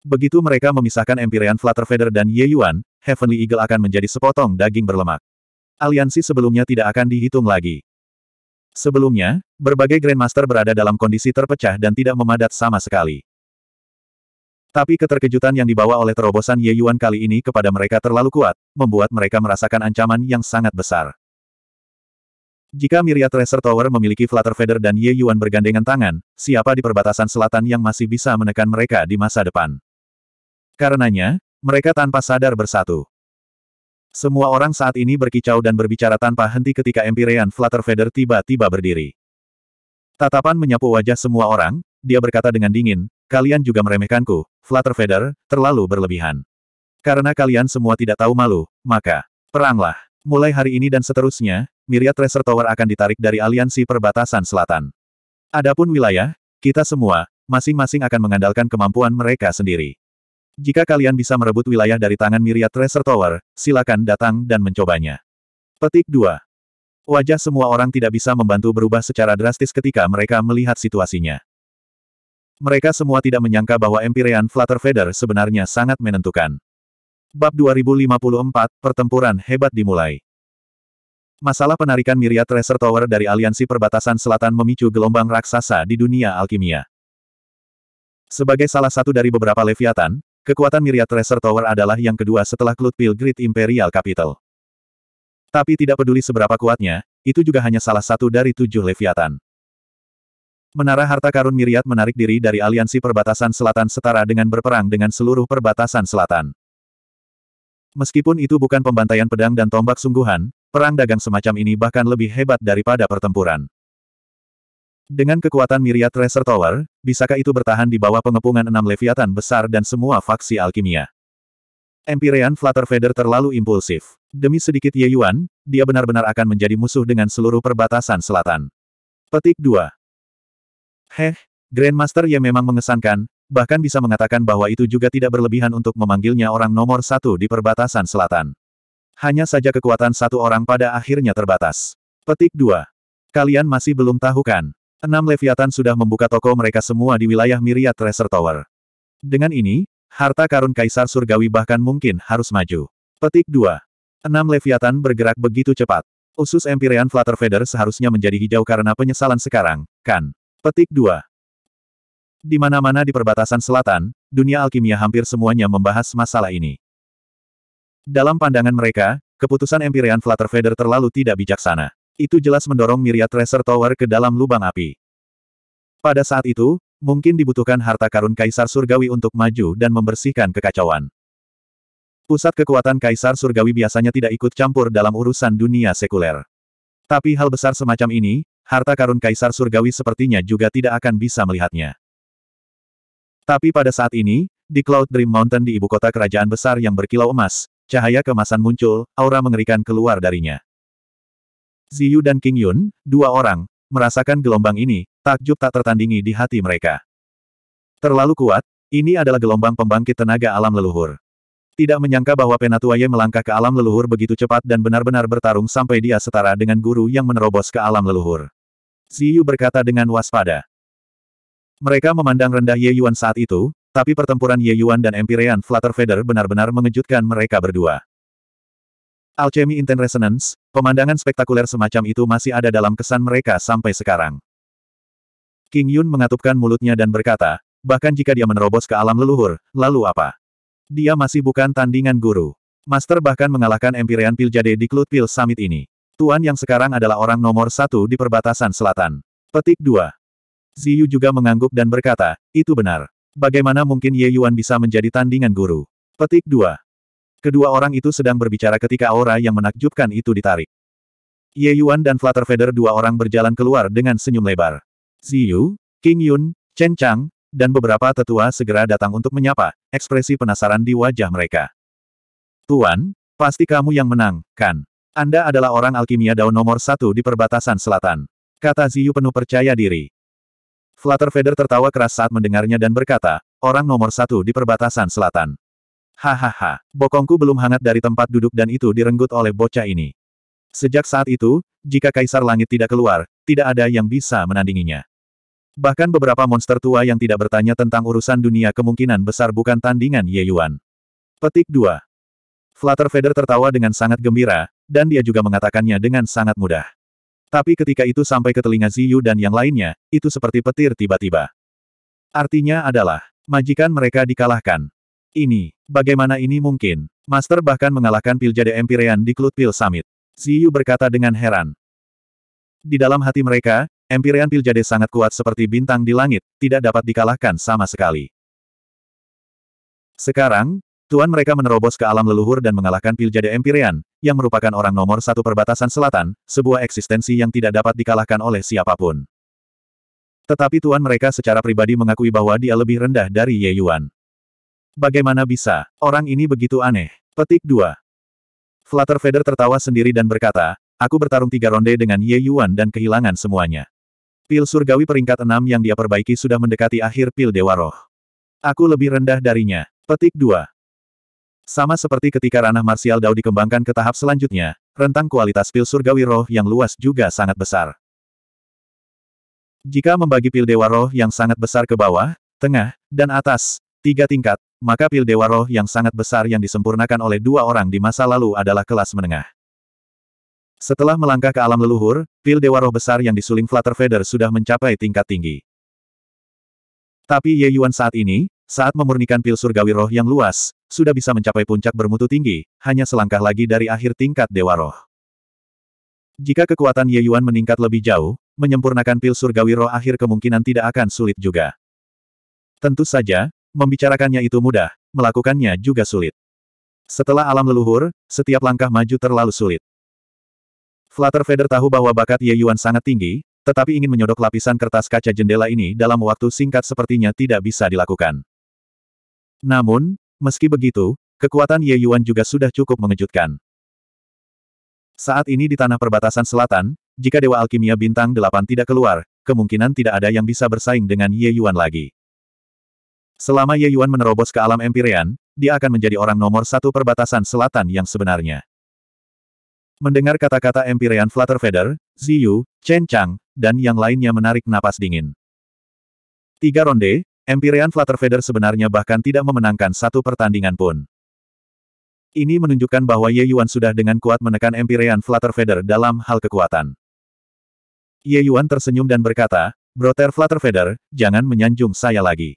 Begitu mereka memisahkan Empyrean Flutterfeather dan Ye Yuan, Heavenly Eagle akan menjadi sepotong daging berlemak. Aliansi sebelumnya tidak akan dihitung lagi. Sebelumnya, berbagai Grandmaster berada dalam kondisi terpecah dan tidak memadat sama sekali. Tapi keterkejutan yang dibawa oleh terobosan Ye Yuan kali ini kepada mereka terlalu kuat, membuat mereka merasakan ancaman yang sangat besar. Jika Myriad Tracer Tower memiliki Flutter Feather dan Ye Yuan bergandengan tangan, siapa di perbatasan selatan yang masih bisa menekan mereka di masa depan? Karenanya, mereka tanpa sadar bersatu. Semua orang saat ini berkicau dan berbicara tanpa henti ketika Empyrean Flutter Feather tiba-tiba berdiri. Tatapan menyapu wajah semua orang, dia berkata dengan dingin, Kalian juga meremehkanku, Flutter Feather, terlalu berlebihan. Karena kalian semua tidak tahu malu, maka, peranglah. Mulai hari ini dan seterusnya, Myriad Treasure Tower akan ditarik dari aliansi perbatasan selatan. Adapun wilayah, kita semua, masing-masing akan mengandalkan kemampuan mereka sendiri. Jika kalian bisa merebut wilayah dari tangan Myriad Treasure Tower, silakan datang dan mencobanya. Petik 2. Wajah semua orang tidak bisa membantu berubah secara drastis ketika mereka melihat situasinya. Mereka semua tidak menyangka bahwa Empyrean Feather sebenarnya sangat menentukan. Bab 2054, Pertempuran Hebat dimulai. Masalah penarikan Myriad Tracer Tower dari Aliansi Perbatasan Selatan memicu gelombang raksasa di dunia alkimia. Sebagai salah satu dari beberapa Leviathan, kekuatan Myriad Tracer Tower adalah yang kedua setelah klut Grid Imperial Capital. Tapi tidak peduli seberapa kuatnya, itu juga hanya salah satu dari tujuh Leviathan. Menara Harta Karun Miriat menarik diri dari aliansi perbatasan selatan setara dengan berperang dengan seluruh perbatasan selatan. Meskipun itu bukan pembantaian pedang dan tombak sungguhan, perang dagang semacam ini bahkan lebih hebat daripada pertempuran. Dengan kekuatan Miriat Tracer Tower, bisakah itu bertahan di bawah pengepungan enam leviatan besar dan semua faksi alkimia? Empirean Feather terlalu impulsif. Demi sedikit Ye Yuan, dia benar-benar akan menjadi musuh dengan seluruh perbatasan selatan. Petik 2. Heh, Grandmaster Ye ya memang mengesankan, bahkan bisa mengatakan bahwa itu juga tidak berlebihan untuk memanggilnya orang nomor satu di perbatasan selatan. Hanya saja kekuatan satu orang pada akhirnya terbatas. Petik 2. Kalian masih belum tahu kan? Enam Leviathan sudah membuka toko mereka semua di wilayah Myriad Treasure Tower. Dengan ini, harta karun Kaisar Surgawi bahkan mungkin harus maju. Petik 2. Enam Leviathan bergerak begitu cepat. Usus Empyrean Feather seharusnya menjadi hijau karena penyesalan sekarang, kan? Petik 2. Di mana-mana di perbatasan selatan, dunia alkimia hampir semuanya membahas masalah ini. Dalam pandangan mereka, keputusan Empyrean Feather terlalu tidak bijaksana. Itu jelas mendorong Miria Tracer Tower ke dalam lubang api. Pada saat itu, mungkin dibutuhkan harta karun Kaisar Surgawi untuk maju dan membersihkan kekacauan. Pusat kekuatan Kaisar Surgawi biasanya tidak ikut campur dalam urusan dunia sekuler. Tapi hal besar semacam ini, harta karun kaisar surgawi sepertinya juga tidak akan bisa melihatnya. Tapi pada saat ini, di Cloud Dream Mountain di ibu kota kerajaan besar yang berkilau emas, cahaya kemasan muncul, aura mengerikan keluar darinya. Ziyu dan King Yun, dua orang, merasakan gelombang ini, takjub tak tertandingi di hati mereka. Terlalu kuat, ini adalah gelombang pembangkit tenaga alam leluhur. Tidak menyangka bahwa Penatuaye melangkah ke alam leluhur begitu cepat dan benar-benar bertarung sampai dia setara dengan guru yang menerobos ke alam leluhur. Ziyu berkata dengan waspada. Mereka memandang rendah Ye Yuan saat itu, tapi pertempuran Ye Yuan dan Empyrean Feather benar-benar mengejutkan mereka berdua. Alchemy Inten Resonance, pemandangan spektakuler semacam itu masih ada dalam kesan mereka sampai sekarang. King Yun mengatupkan mulutnya dan berkata, bahkan jika dia menerobos ke alam leluhur, lalu apa? Dia masih bukan tandingan guru. Master bahkan mengalahkan Empyrean Piljade di Klutpil Pil Summit ini. Tuan yang sekarang adalah orang nomor satu di perbatasan selatan. Petik 2. Ziyu juga mengangguk dan berkata, itu benar. Bagaimana mungkin Ye Yuan bisa menjadi tandingan guru? Petik 2. Kedua orang itu sedang berbicara ketika aura yang menakjubkan itu ditarik. Ye Yuan dan Flutter Feather dua orang berjalan keluar dengan senyum lebar. Ziyu, King Yun, Chen Chang, dan beberapa tetua segera datang untuk menyapa, ekspresi penasaran di wajah mereka. Tuan, pasti kamu yang menang, kan? Anda adalah orang alkimia daun nomor satu di perbatasan selatan. Kata Ziyu penuh percaya diri. Flutterfeder tertawa keras saat mendengarnya dan berkata, orang nomor satu di perbatasan selatan. Hahaha, bokongku belum hangat dari tempat duduk dan itu direnggut oleh bocah ini. Sejak saat itu, jika Kaisar Langit tidak keluar, tidak ada yang bisa menandinginya. Bahkan beberapa monster tua yang tidak bertanya tentang urusan dunia kemungkinan besar bukan tandingan Ye Yuan. Petik 2. Flutterfeder tertawa dengan sangat gembira, dan dia juga mengatakannya dengan sangat mudah. Tapi ketika itu sampai ke telinga Ziyu dan yang lainnya, itu seperti petir tiba-tiba. Artinya adalah, majikan mereka dikalahkan. Ini, bagaimana ini mungkin? Master bahkan mengalahkan Pil Piljade Empyrean di Klut Pil Summit. Ziyu berkata dengan heran. Di dalam hati mereka, Empyrean Pil Piljade sangat kuat seperti bintang di langit, tidak dapat dikalahkan sama sekali. Sekarang, Tuan mereka menerobos ke alam leluhur dan mengalahkan Piljade Empyrean, yang merupakan orang nomor satu perbatasan selatan, sebuah eksistensi yang tidak dapat dikalahkan oleh siapapun. Tetapi tuan mereka secara pribadi mengakui bahwa dia lebih rendah dari Ye Yuan. Bagaimana bisa? Orang ini begitu aneh. Petik 2. Flutter Feather tertawa sendiri dan berkata, Aku bertarung tiga ronde dengan Ye Yuan dan kehilangan semuanya. Pil surgawi peringkat enam yang dia perbaiki sudah mendekati akhir pil Dewa Roh. Aku lebih rendah darinya. Petik 2. Sama seperti ketika ranah marsial Dao dikembangkan ke tahap selanjutnya, rentang kualitas pil surgawi roh yang luas juga sangat besar. Jika membagi pil dewa roh yang sangat besar ke bawah, tengah, dan atas, tiga tingkat, maka pil dewa roh yang sangat besar yang disempurnakan oleh dua orang di masa lalu adalah kelas menengah. Setelah melangkah ke alam leluhur, pil dewa roh besar yang disuling Flutter Feather sudah mencapai tingkat tinggi. Tapi Ye Yuan saat ini, saat memurnikan pil surgawi roh yang luas, sudah bisa mencapai puncak bermutu tinggi, hanya selangkah lagi dari akhir tingkat Dewa Roh. Jika kekuatan Ye Yuan meningkat lebih jauh, menyempurnakan pil surgawi roh akhir kemungkinan tidak akan sulit juga. Tentu saja, membicarakannya itu mudah, melakukannya juga sulit. Setelah alam leluhur, setiap langkah maju terlalu sulit. Flutter Feather tahu bahwa bakat Ye Yuan sangat tinggi, tetapi ingin menyodok lapisan kertas kaca jendela ini dalam waktu singkat sepertinya tidak bisa dilakukan. Namun, Meski begitu, kekuatan Ye Yuan juga sudah cukup mengejutkan. Saat ini di tanah perbatasan selatan, jika Dewa Alkimia Bintang 8 tidak keluar, kemungkinan tidak ada yang bisa bersaing dengan Ye Yuan lagi. Selama Ye Yuan menerobos ke alam Empyrean, dia akan menjadi orang nomor satu perbatasan selatan yang sebenarnya. Mendengar kata-kata Empyrean Flutterfeather, Ziyu, Chen Chang, dan yang lainnya menarik napas dingin. Tiga ronde, Empyrean Feather sebenarnya bahkan tidak memenangkan satu pertandingan pun. Ini menunjukkan bahwa Ye Yuan sudah dengan kuat menekan Empyrean Feather dalam hal kekuatan. Ye Yuan tersenyum dan berkata, Flutter Feather, jangan menyanjung saya lagi.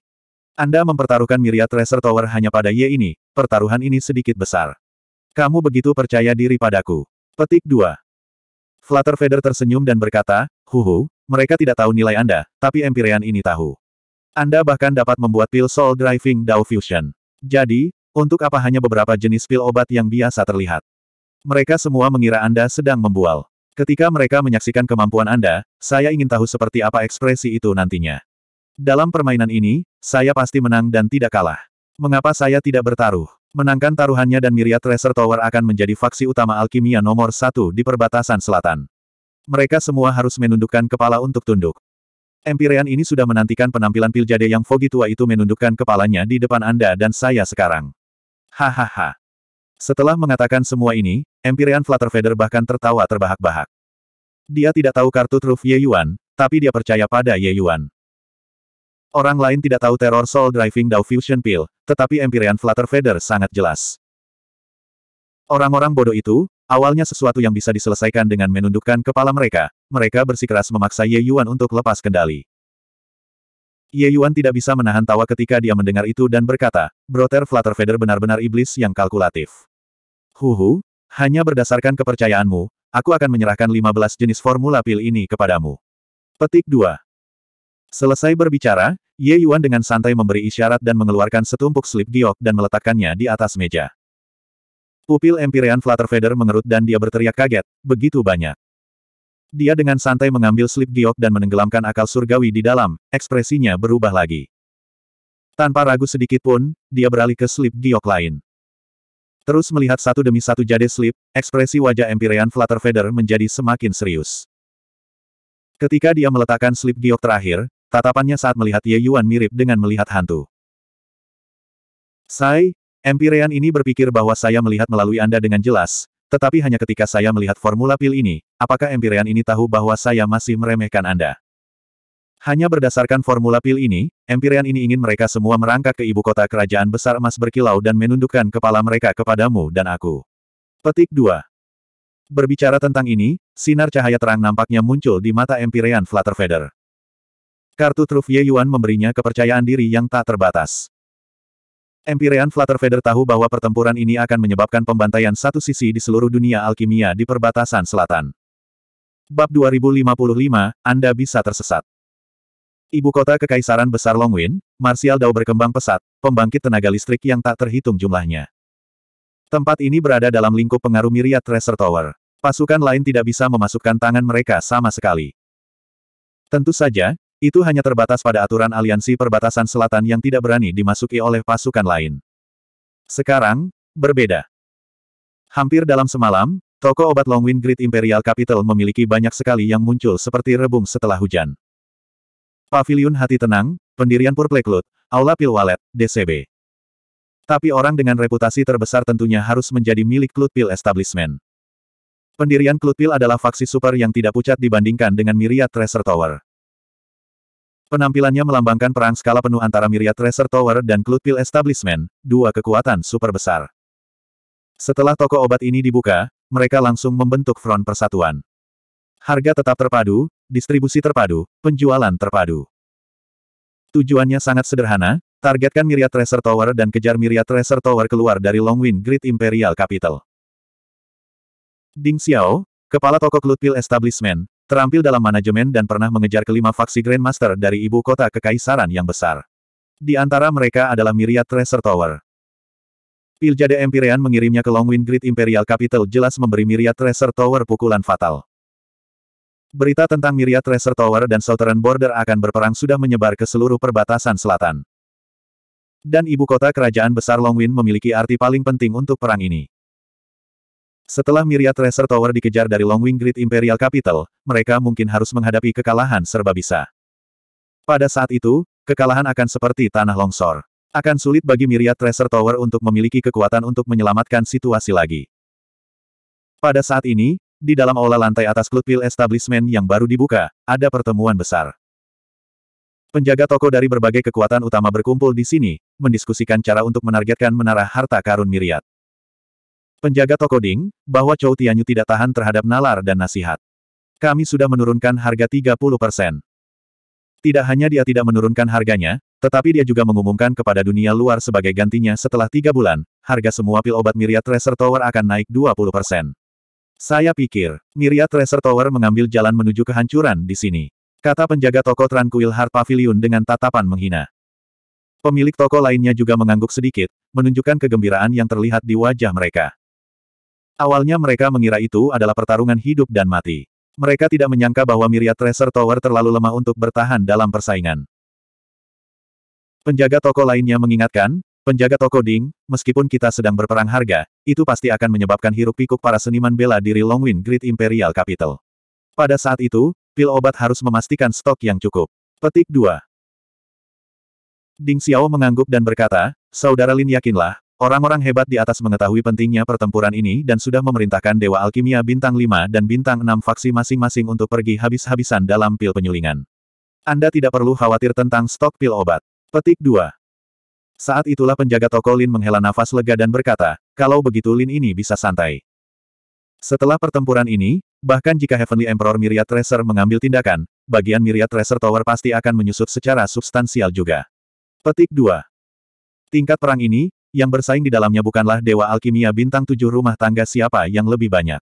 Anda mempertaruhkan Myriad Tracer Tower hanya pada Ye ini, pertaruhan ini sedikit besar. Kamu begitu percaya diri padaku. Petik 2. Feather tersenyum dan berkata, Huhu, mereka tidak tahu nilai Anda, tapi Empyrean ini tahu. Anda bahkan dapat membuat pil Soul Driving Dao Fusion. Jadi, untuk apa hanya beberapa jenis pil obat yang biasa terlihat? Mereka semua mengira Anda sedang membual. Ketika mereka menyaksikan kemampuan Anda, saya ingin tahu seperti apa ekspresi itu nantinya. Dalam permainan ini, saya pasti menang dan tidak kalah. Mengapa saya tidak bertaruh? Menangkan taruhannya dan Miria Tracer Tower akan menjadi faksi utama alkimia nomor satu di perbatasan selatan. Mereka semua harus menundukkan kepala untuk tunduk. Empirean ini sudah menantikan penampilan Piljade yang fogi tua itu menundukkan kepalanya di depan Anda dan saya sekarang. Hahaha. Setelah mengatakan semua ini, Empirean Flutterfeather bahkan tertawa terbahak-bahak. Dia tidak tahu kartu truf Ye Yuan, tapi dia percaya pada Ye Yuan. Orang lain tidak tahu teror Soul Driving Dao Fusion Pill, tetapi Empyrean Flutter Feather sangat jelas. Orang-orang bodoh itu, Awalnya sesuatu yang bisa diselesaikan dengan menundukkan kepala mereka, mereka bersikeras memaksa Ye Yuan untuk lepas kendali. Ye Yuan tidak bisa menahan tawa ketika dia mendengar itu dan berkata, Brother Flutter Feather benar-benar iblis yang kalkulatif. Huhu, hanya berdasarkan kepercayaanmu, aku akan menyerahkan 15 jenis formula pil ini kepadamu. Petik 2. Selesai berbicara, Ye Yuan dengan santai memberi isyarat dan mengeluarkan setumpuk slip giok dan meletakkannya di atas meja. Pupil Empyrean Feather mengerut dan dia berteriak kaget, begitu banyak. Dia dengan santai mengambil slip giok dan menenggelamkan akal surgawi di dalam, ekspresinya berubah lagi. Tanpa ragu sedikit pun, dia beralih ke slip giok lain. Terus melihat satu demi satu jade slip, ekspresi wajah Empyrean Feather menjadi semakin serius. Ketika dia meletakkan slip giok terakhir, tatapannya saat melihat Ye Yuan mirip dengan melihat hantu. Sai, Empyrean ini berpikir bahwa saya melihat melalui Anda dengan jelas, tetapi hanya ketika saya melihat formula pil ini, apakah Empyrean ini tahu bahwa saya masih meremehkan Anda? Hanya berdasarkan formula pil ini, Empyrean ini ingin mereka semua merangkak ke ibu kota kerajaan besar emas berkilau dan menundukkan kepala mereka kepadamu dan aku. Petik 2. Berbicara tentang ini, sinar cahaya terang nampaknya muncul di mata Empyrean Flutterfeder. Kartu Truf Ye Yuan memberinya kepercayaan diri yang tak terbatas. Empyrean Feather tahu bahwa pertempuran ini akan menyebabkan pembantaian satu sisi di seluruh dunia alkimia di perbatasan selatan. Bab 2055, Anda bisa tersesat. Ibu kota Kekaisaran Besar Longwin, Martial Dao berkembang pesat, pembangkit tenaga listrik yang tak terhitung jumlahnya. Tempat ini berada dalam lingkup pengaruh Myriad Tracer Tower. Pasukan lain tidak bisa memasukkan tangan mereka sama sekali. Tentu saja, itu hanya terbatas pada aturan aliansi perbatasan selatan yang tidak berani dimasuki oleh pasukan lain. Sekarang, berbeda. Hampir dalam semalam, toko obat Longwind Great Imperial Capital memiliki banyak sekali yang muncul seperti rebung setelah hujan. Pavilion Hati Tenang, Pendirian Purpleklut, Aula Pilwalet, DCB. Tapi orang dengan reputasi terbesar tentunya harus menjadi milik Klutpil Establishment. Pendirian Klutpil adalah faksi super yang tidak pucat dibandingkan dengan Myriad Treasure Tower. Penampilannya melambangkan perang skala penuh antara Myriad Tracer Tower dan Cloudpill Establishment, dua kekuatan super besar. Setelah toko obat ini dibuka, mereka langsung membentuk front persatuan. Harga tetap terpadu, distribusi terpadu, penjualan terpadu. Tujuannya sangat sederhana, targetkan Myriad Tracer Tower dan kejar Myriad Tracer Tower keluar dari Longwind Great Imperial Capital. Ding Xiao, kepala toko Cloudpill Establishment, Terampil dalam manajemen dan pernah mengejar kelima faksi Grandmaster dari ibu kota kekaisaran yang besar. Di antara mereka adalah Myriad Treasure Tower. Piljade Empyrean mengirimnya ke Longwind Grid Imperial Capital jelas memberi Myriad Treasure Tower pukulan fatal. Berita tentang Myriad Treasure Tower dan Southern Border akan berperang sudah menyebar ke seluruh perbatasan selatan. Dan ibu kota kerajaan besar Longwind memiliki arti paling penting untuk perang ini. Setelah Myriad Tracer Tower dikejar dari Longwing Grid Imperial Capital, mereka mungkin harus menghadapi kekalahan serba bisa. Pada saat itu, kekalahan akan seperti tanah longsor. Akan sulit bagi Myriad Tracer Tower untuk memiliki kekuatan untuk menyelamatkan situasi lagi. Pada saat ini, di dalam aula lantai atas Clutpil Establishment yang baru dibuka, ada pertemuan besar. Penjaga toko dari berbagai kekuatan utama berkumpul di sini, mendiskusikan cara untuk menargetkan menara harta karun Myriad penjaga toko Ding, bahwa Chou Tianyu tidak tahan terhadap nalar dan nasihat. Kami sudah menurunkan harga 30 persen. Tidak hanya dia tidak menurunkan harganya, tetapi dia juga mengumumkan kepada dunia luar sebagai gantinya setelah tiga bulan, harga semua pil obat Myriad Tracer Tower akan naik 20 persen. Saya pikir, Myriad Tracer Tower mengambil jalan menuju kehancuran di sini. Kata penjaga toko Tranquil Heart Pavilion dengan tatapan menghina. Pemilik toko lainnya juga mengangguk sedikit, menunjukkan kegembiraan yang terlihat di wajah mereka. Awalnya mereka mengira itu adalah pertarungan hidup dan mati. Mereka tidak menyangka bahwa Myriad Tracer Tower terlalu lemah untuk bertahan dalam persaingan. Penjaga toko lainnya mengingatkan, penjaga toko Ding, meskipun kita sedang berperang harga, itu pasti akan menyebabkan hiruk pikuk para seniman bela diri Longwind Great Imperial Capital. Pada saat itu, pil obat harus memastikan stok yang cukup. Petik 2. Ding Xiao mengangguk dan berkata, Saudara Lin yakinlah, Orang-orang hebat di atas mengetahui pentingnya pertempuran ini dan sudah memerintahkan Dewa Alkimia Bintang 5 dan Bintang 6 faksi masing-masing untuk pergi habis-habisan dalam pil penyulingan. Anda tidak perlu khawatir tentang stok pil obat. Petik 2. Saat itulah penjaga toko Lin menghela nafas lega dan berkata, kalau begitu Lin ini bisa santai. Setelah pertempuran ini, bahkan jika Heavenly Emperor Myriad Tracer mengambil tindakan, bagian Myriad Tracer Tower pasti akan menyusut secara substansial juga. Petik 2. Tingkat perang ini, yang bersaing di dalamnya bukanlah Dewa Alkimia bintang tujuh rumah tangga siapa yang lebih banyak.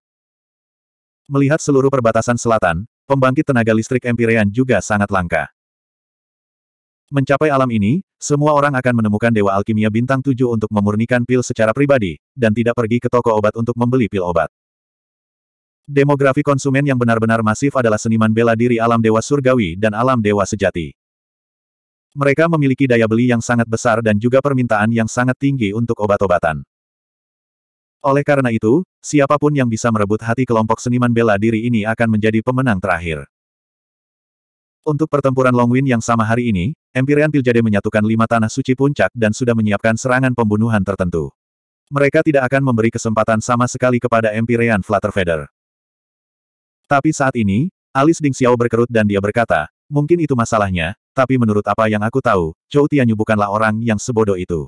Melihat seluruh perbatasan selatan, pembangkit tenaga listrik Empyrean juga sangat langka. Mencapai alam ini, semua orang akan menemukan Dewa Alkimia bintang tujuh untuk memurnikan pil secara pribadi, dan tidak pergi ke toko obat untuk membeli pil obat. Demografi konsumen yang benar-benar masif adalah seniman bela diri alam dewa surgawi dan alam dewa sejati. Mereka memiliki daya beli yang sangat besar dan juga permintaan yang sangat tinggi untuk obat-obatan. Oleh karena itu, siapapun yang bisa merebut hati kelompok seniman bela diri ini akan menjadi pemenang terakhir. Untuk pertempuran Longwin yang sama hari ini, Empyrean Piljade menyatukan lima tanah suci puncak dan sudah menyiapkan serangan pembunuhan tertentu. Mereka tidak akan memberi kesempatan sama sekali kepada Empyrean Flutterfeather. Tapi saat ini, alis Ding Xiao berkerut dan dia berkata, Mungkin itu masalahnya, tapi menurut apa yang aku tahu, Chou Tianyu bukanlah orang yang sebodoh itu.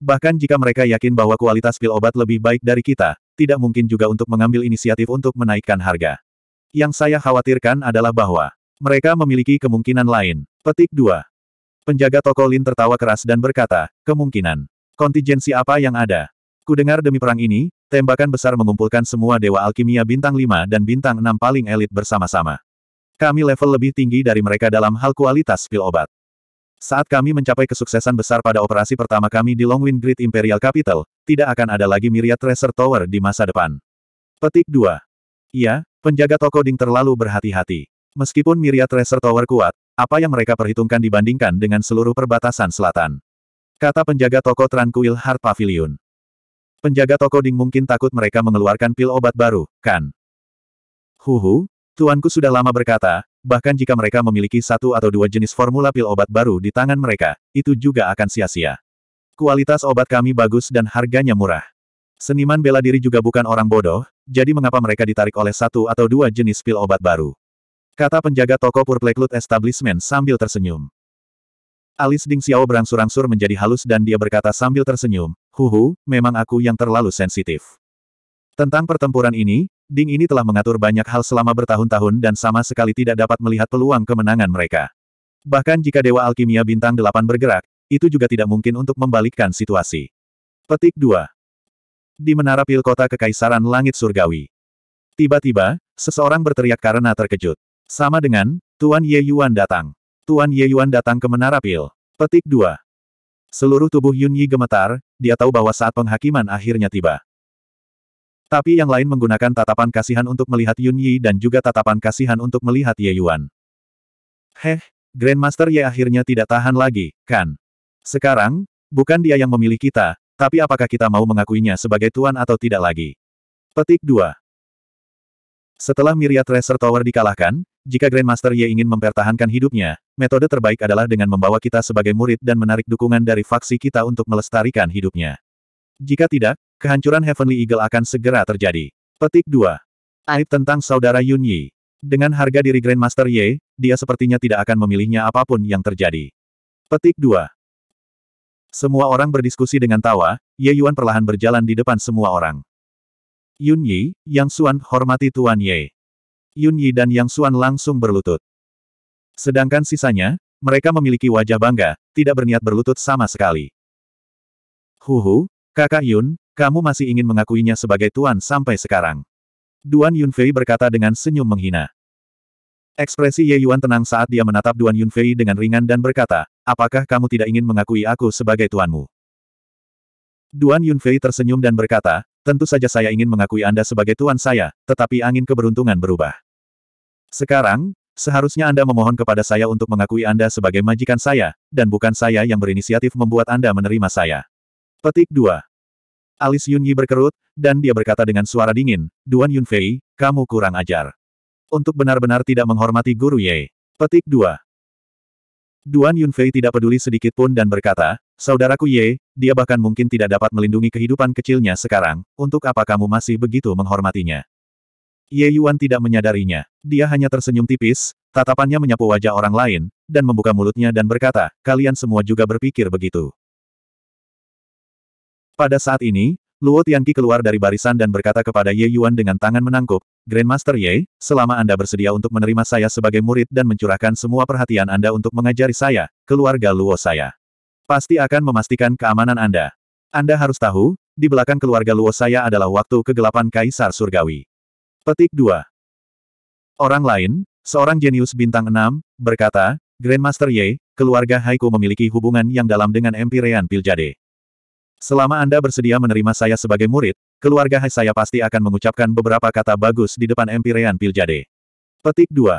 Bahkan jika mereka yakin bahwa kualitas pil obat lebih baik dari kita, tidak mungkin juga untuk mengambil inisiatif untuk menaikkan harga. Yang saya khawatirkan adalah bahwa mereka memiliki kemungkinan lain. Petik 2. Penjaga toko Lin tertawa keras dan berkata, kemungkinan. Kontingensi apa yang ada? Kudengar demi perang ini, tembakan besar mengumpulkan semua dewa alkimia bintang 5 dan bintang 6 paling elit bersama-sama. Kami level lebih tinggi dari mereka dalam hal kualitas pil obat. Saat kami mencapai kesuksesan besar pada operasi pertama kami di Longwind Grid Imperial Capital, tidak akan ada lagi Myriad Treasure Tower di masa depan. Petik 2. Iya, penjaga toko Ding terlalu berhati-hati. Meskipun Myriad Treasure Tower kuat, apa yang mereka perhitungkan dibandingkan dengan seluruh perbatasan selatan? Kata penjaga toko Tranquil Heart Pavilion. Penjaga toko Ding mungkin takut mereka mengeluarkan pil obat baru, kan? Huhu, Tuanku sudah lama berkata, bahkan jika mereka memiliki satu atau dua jenis formula pil obat baru di tangan mereka, itu juga akan sia-sia. Kualitas obat kami bagus dan harganya murah. Seniman bela diri juga bukan orang bodoh, jadi mengapa mereka ditarik oleh satu atau dua jenis pil obat baru? Kata penjaga toko Purpleklut Establishment sambil tersenyum. Alis Ding Xiao berangsur-angsur menjadi halus dan dia berkata sambil tersenyum, Huhu, memang aku yang terlalu sensitif. Tentang pertempuran ini, Ding ini telah mengatur banyak hal selama bertahun-tahun dan sama sekali tidak dapat melihat peluang kemenangan mereka. Bahkan jika Dewa Alkimia Bintang 8 bergerak, itu juga tidak mungkin untuk membalikkan situasi. Petik 2. Di Menara Pil Kota Kekaisaran Langit Surgawi. Tiba-tiba, seseorang berteriak karena terkejut. Sama dengan, Tuan Ye Yuan datang. Tuan Ye Yuan datang ke Menara Pil. Petik 2. Seluruh tubuh Yun Yi gemetar, dia tahu bahwa saat penghakiman akhirnya tiba. Tapi yang lain menggunakan tatapan kasihan untuk melihat Yun Yi dan juga tatapan kasihan untuk melihat Ye Yuan. Heh, Grandmaster Ye akhirnya tidak tahan lagi, kan? Sekarang, bukan dia yang memilih kita, tapi apakah kita mau mengakuinya sebagai tuan atau tidak lagi? Petik 2. Setelah Myriad Tracer Tower dikalahkan, jika Grandmaster Ye ingin mempertahankan hidupnya, metode terbaik adalah dengan membawa kita sebagai murid dan menarik dukungan dari faksi kita untuk melestarikan hidupnya. Jika tidak, Kehancuran Heavenly Eagle akan segera terjadi. Petik 2. Aib tentang saudara Yun Yi. Dengan harga diri Grandmaster Ye, dia sepertinya tidak akan memilihnya apapun yang terjadi. Petik 2. Semua orang berdiskusi dengan tawa, Ye Yuan perlahan berjalan di depan semua orang. Yun Yi, Yang Suan hormati Tuan Ye. Yun Yi dan Yang Suan langsung berlutut. Sedangkan sisanya, mereka memiliki wajah bangga, tidak berniat berlutut sama sekali. Huhu, kakak Yun, kamu masih ingin mengakuinya sebagai tuan sampai sekarang. Duan Yunfei berkata dengan senyum menghina. Ekspresi Ye Yuan tenang saat dia menatap Duan Yunfei dengan ringan dan berkata, apakah kamu tidak ingin mengakui aku sebagai tuanmu? Duan Yunfei tersenyum dan berkata, tentu saja saya ingin mengakui Anda sebagai tuan saya, tetapi angin keberuntungan berubah. Sekarang, seharusnya Anda memohon kepada saya untuk mengakui Anda sebagai majikan saya, dan bukan saya yang berinisiatif membuat Anda menerima saya. Petik 2. Alis Yun Yi berkerut, dan dia berkata dengan suara dingin, Duan Yun Fei, kamu kurang ajar. Untuk benar-benar tidak menghormati Guru Ye. Petik 2. Duan Yun Fei tidak peduli sedikit pun dan berkata, Saudaraku Ye, dia bahkan mungkin tidak dapat melindungi kehidupan kecilnya sekarang, untuk apa kamu masih begitu menghormatinya? Ye Yuan tidak menyadarinya. Dia hanya tersenyum tipis, tatapannya menyapu wajah orang lain, dan membuka mulutnya dan berkata, kalian semua juga berpikir begitu. Pada saat ini, Luo Tianqi keluar dari barisan dan berkata kepada Ye Yuan dengan tangan menangkup, Grandmaster Ye, selama Anda bersedia untuk menerima saya sebagai murid dan mencurahkan semua perhatian Anda untuk mengajari saya, keluarga Luo saya. Pasti akan memastikan keamanan Anda. Anda harus tahu, di belakang keluarga Luo saya adalah waktu kegelapan Kaisar Surgawi. Petik 2. Orang lain, seorang jenius bintang 6, berkata, Grandmaster Ye, keluarga Haiku memiliki hubungan yang dalam dengan Empyrean Piljade. Selama Anda bersedia menerima saya sebagai murid, keluarga Hai saya pasti akan mengucapkan beberapa kata bagus di depan Empirean Piljade. Petik 2.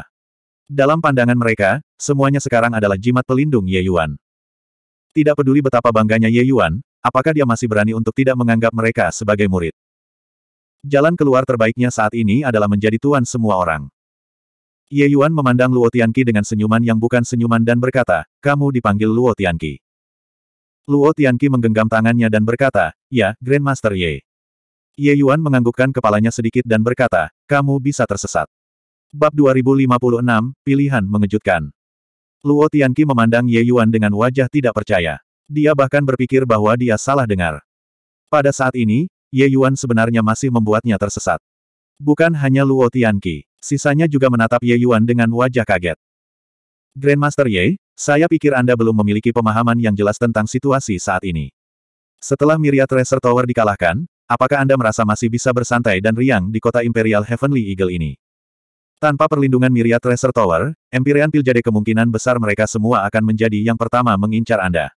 Dalam pandangan mereka, semuanya sekarang adalah jimat pelindung Ye Yuan. Tidak peduli betapa bangganya Ye Yuan, apakah dia masih berani untuk tidak menganggap mereka sebagai murid. Jalan keluar terbaiknya saat ini adalah menjadi tuan semua orang. Ye Yuan memandang Luo Tianqi dengan senyuman yang bukan senyuman dan berkata, kamu dipanggil Luo Tianqi. Luo Tianqi menggenggam tangannya dan berkata, Ya, Grandmaster Ye. Ye Yuan menganggukkan kepalanya sedikit dan berkata, Kamu bisa tersesat. Bab 2056, Pilihan Mengejutkan. Luo Tianqi memandang Ye Yuan dengan wajah tidak percaya. Dia bahkan berpikir bahwa dia salah dengar. Pada saat ini, Ye Yuan sebenarnya masih membuatnya tersesat. Bukan hanya Luo Tianqi, sisanya juga menatap Ye Yuan dengan wajah kaget. Grandmaster Ye, saya pikir Anda belum memiliki pemahaman yang jelas tentang situasi saat ini. Setelah Miria Tracer Tower dikalahkan, apakah Anda merasa masih bisa bersantai dan riang di kota Imperial Heavenly Eagle ini? Tanpa perlindungan Miria Tracer Tower, Empyrean Piljade kemungkinan besar mereka semua akan menjadi yang pertama mengincar Anda.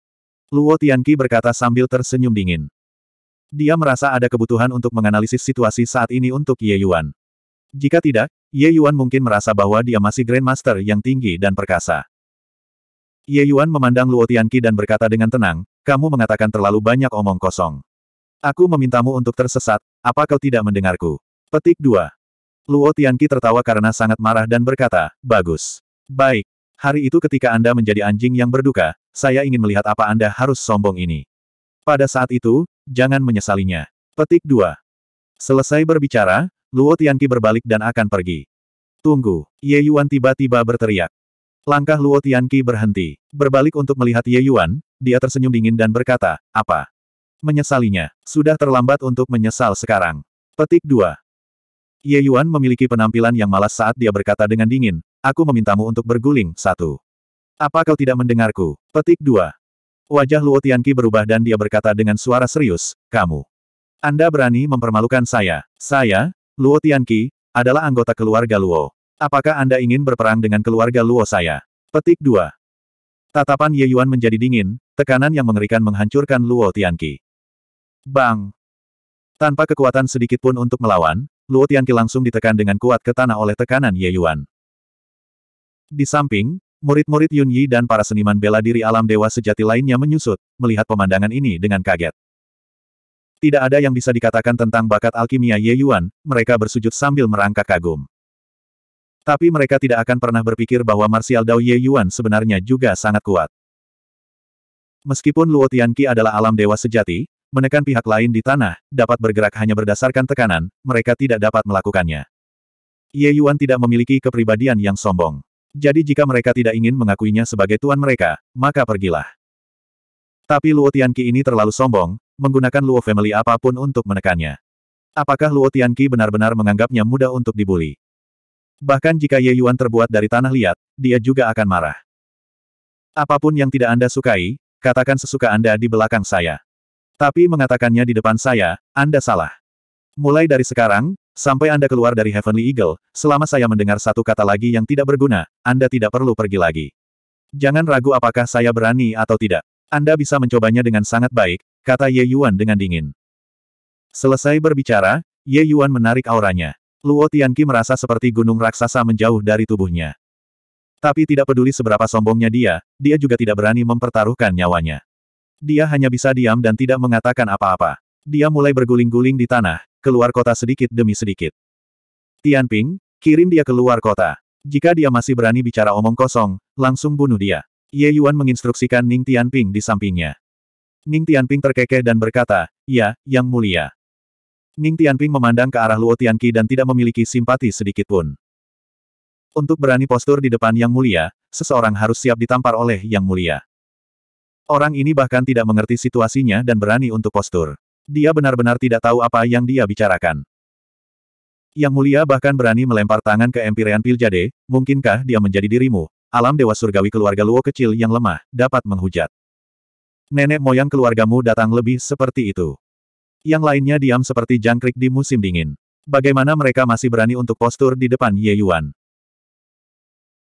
Luo Tianqi berkata sambil tersenyum dingin. Dia merasa ada kebutuhan untuk menganalisis situasi saat ini untuk Ye Yuan. Jika tidak, Ye Yuan mungkin merasa bahwa dia masih Grandmaster yang tinggi dan perkasa. Ye Yuan memandang Luo Tianqi dan berkata dengan tenang, kamu mengatakan terlalu banyak omong kosong. Aku memintamu untuk tersesat, apa kau tidak mendengarku? Petik 2. Luo Tianqi tertawa karena sangat marah dan berkata, bagus. Baik. Hari itu ketika Anda menjadi anjing yang berduka, saya ingin melihat apa Anda harus sombong ini. Pada saat itu, jangan menyesalinya. Petik 2. Selesai berbicara, Luo Tianqi berbalik dan akan pergi. Tunggu, Ye Yuan tiba-tiba berteriak. Langkah Luo Tianqi berhenti. Berbalik untuk melihat Ye Yuan, dia tersenyum dingin dan berkata, apa? Menyesalinya. Sudah terlambat untuk menyesal sekarang. Petik 2. Ye Yuan memiliki penampilan yang malas saat dia berkata dengan dingin, aku memintamu untuk berguling, satu. Apa kau tidak mendengarku? Petik 2. Wajah Luo Tianqi berubah dan dia berkata dengan suara serius, kamu. Anda berani mempermalukan saya. Saya, Luo Tianqi, adalah anggota keluarga Luo. Apakah Anda ingin berperang dengan keluarga Luo saya? Petik 2. Tatapan Ye Yuan menjadi dingin, tekanan yang mengerikan menghancurkan Luo Tianqi. Bang! Tanpa kekuatan sedikit pun untuk melawan, Luo Tianqi langsung ditekan dengan kuat ke tanah oleh tekanan Ye Yuan. Di samping, murid-murid Yun Yi dan para seniman bela diri alam dewa sejati lainnya menyusut, melihat pemandangan ini dengan kaget. Tidak ada yang bisa dikatakan tentang bakat alkimia Ye Yuan, mereka bersujud sambil merangkak kagum. Tapi mereka tidak akan pernah berpikir bahwa Martial Dao Ye Yuan sebenarnya juga sangat kuat. Meskipun Luo Tianqi adalah alam dewa sejati, menekan pihak lain di tanah, dapat bergerak hanya berdasarkan tekanan, mereka tidak dapat melakukannya. Ye Yuan tidak memiliki kepribadian yang sombong. Jadi jika mereka tidak ingin mengakuinya sebagai tuan mereka, maka pergilah. Tapi Luo Tianqi ini terlalu sombong, menggunakan Luo Family apapun untuk menekannya. Apakah Luo Tianqi benar-benar menganggapnya mudah untuk dibully? Bahkan jika Ye Yuan terbuat dari tanah liat, dia juga akan marah. Apapun yang tidak Anda sukai, katakan sesuka Anda di belakang saya. Tapi mengatakannya di depan saya, Anda salah. Mulai dari sekarang, sampai Anda keluar dari Heavenly Eagle, selama saya mendengar satu kata lagi yang tidak berguna, Anda tidak perlu pergi lagi. Jangan ragu apakah saya berani atau tidak. Anda bisa mencobanya dengan sangat baik, kata Ye Yuan dengan dingin. Selesai berbicara, Ye Yuan menarik auranya. Luo Tianqi merasa seperti gunung raksasa menjauh dari tubuhnya. Tapi tidak peduli seberapa sombongnya dia, dia juga tidak berani mempertaruhkan nyawanya. Dia hanya bisa diam dan tidak mengatakan apa-apa. Dia mulai berguling-guling di tanah, keluar kota sedikit demi sedikit. Tianping, kirim dia keluar kota. Jika dia masih berani bicara omong kosong, langsung bunuh dia. Ye Yuan menginstruksikan Ning Tianping di sampingnya. Ning Tianping terkekeh dan berkata, Ya, Yang Mulia. Ning Tianping memandang ke arah Luo Tianqi dan tidak memiliki simpati sedikit pun. Untuk berani postur di depan Yang Mulia, seseorang harus siap ditampar oleh Yang Mulia. Orang ini bahkan tidak mengerti situasinya dan berani untuk postur. Dia benar-benar tidak tahu apa yang dia bicarakan. Yang Mulia bahkan berani melempar tangan ke Empyrean Piljade, mungkinkah dia menjadi dirimu, alam dewa surgawi keluarga Luo kecil yang lemah, dapat menghujat. Nenek moyang keluargamu datang lebih seperti itu. Yang lainnya diam seperti jangkrik di musim dingin. Bagaimana mereka masih berani untuk postur di depan Ye Yuan?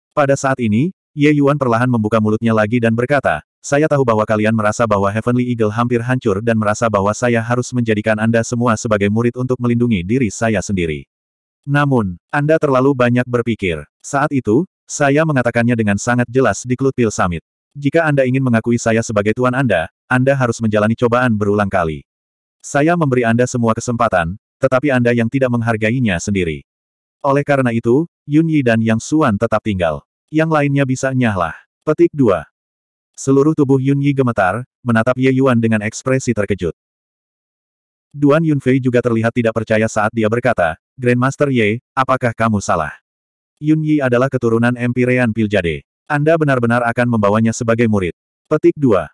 Pada saat ini, Ye Yuan perlahan membuka mulutnya lagi dan berkata, saya tahu bahwa kalian merasa bahwa Heavenly Eagle hampir hancur dan merasa bahwa saya harus menjadikan Anda semua sebagai murid untuk melindungi diri saya sendiri. Namun, Anda terlalu banyak berpikir. Saat itu, saya mengatakannya dengan sangat jelas di Klutpil Summit. Jika Anda ingin mengakui saya sebagai tuan Anda, Anda harus menjalani cobaan berulang kali. Saya memberi Anda semua kesempatan, tetapi Anda yang tidak menghargainya sendiri. Oleh karena itu, Yun Yi dan Yang Suan tetap tinggal. Yang lainnya bisa nyahlah. Petik 2. Seluruh tubuh Yun Yi gemetar, menatap Ye Yuan dengan ekspresi terkejut. Duan Yun Fei juga terlihat tidak percaya saat dia berkata, Grandmaster Ye, apakah kamu salah? Yun Yi adalah keturunan Empirean Piljade. Anda benar-benar akan membawanya sebagai murid. Petik 2.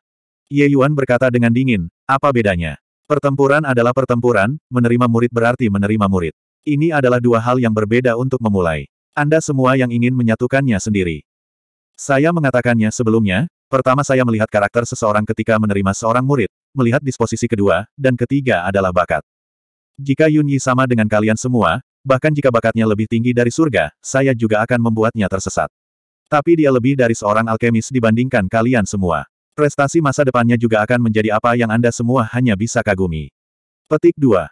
Ye Yuan berkata dengan dingin, apa bedanya? Pertempuran adalah pertempuran, menerima murid berarti menerima murid. Ini adalah dua hal yang berbeda untuk memulai. Anda semua yang ingin menyatukannya sendiri. Saya mengatakannya sebelumnya, pertama saya melihat karakter seseorang ketika menerima seorang murid, melihat disposisi kedua, dan ketiga adalah bakat. Jika Yun Yi sama dengan kalian semua, bahkan jika bakatnya lebih tinggi dari surga, saya juga akan membuatnya tersesat. Tapi dia lebih dari seorang alkemis dibandingkan kalian semua. Prestasi masa depannya juga akan menjadi apa yang Anda semua hanya bisa kagumi. Petik 2.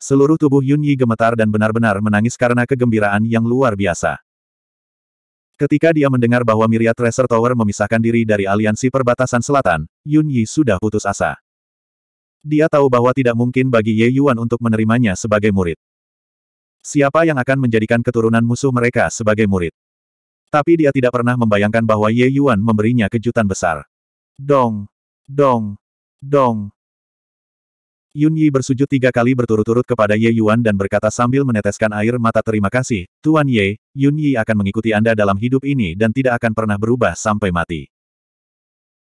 Seluruh tubuh Yun Yi gemetar dan benar-benar menangis karena kegembiraan yang luar biasa. Ketika dia mendengar bahwa Myriad Tracer Tower memisahkan diri dari aliansi perbatasan selatan, Yun Yi sudah putus asa. Dia tahu bahwa tidak mungkin bagi Ye Yuan untuk menerimanya sebagai murid. Siapa yang akan menjadikan keturunan musuh mereka sebagai murid? Tapi dia tidak pernah membayangkan bahwa Ye Yuan memberinya kejutan besar. Dong, dong, dong. Yun Yi bersujud tiga kali berturut-turut kepada Ye Yuan dan berkata sambil meneteskan air mata terima kasih, Tuan Ye, Yun Yi akan mengikuti Anda dalam hidup ini dan tidak akan pernah berubah sampai mati.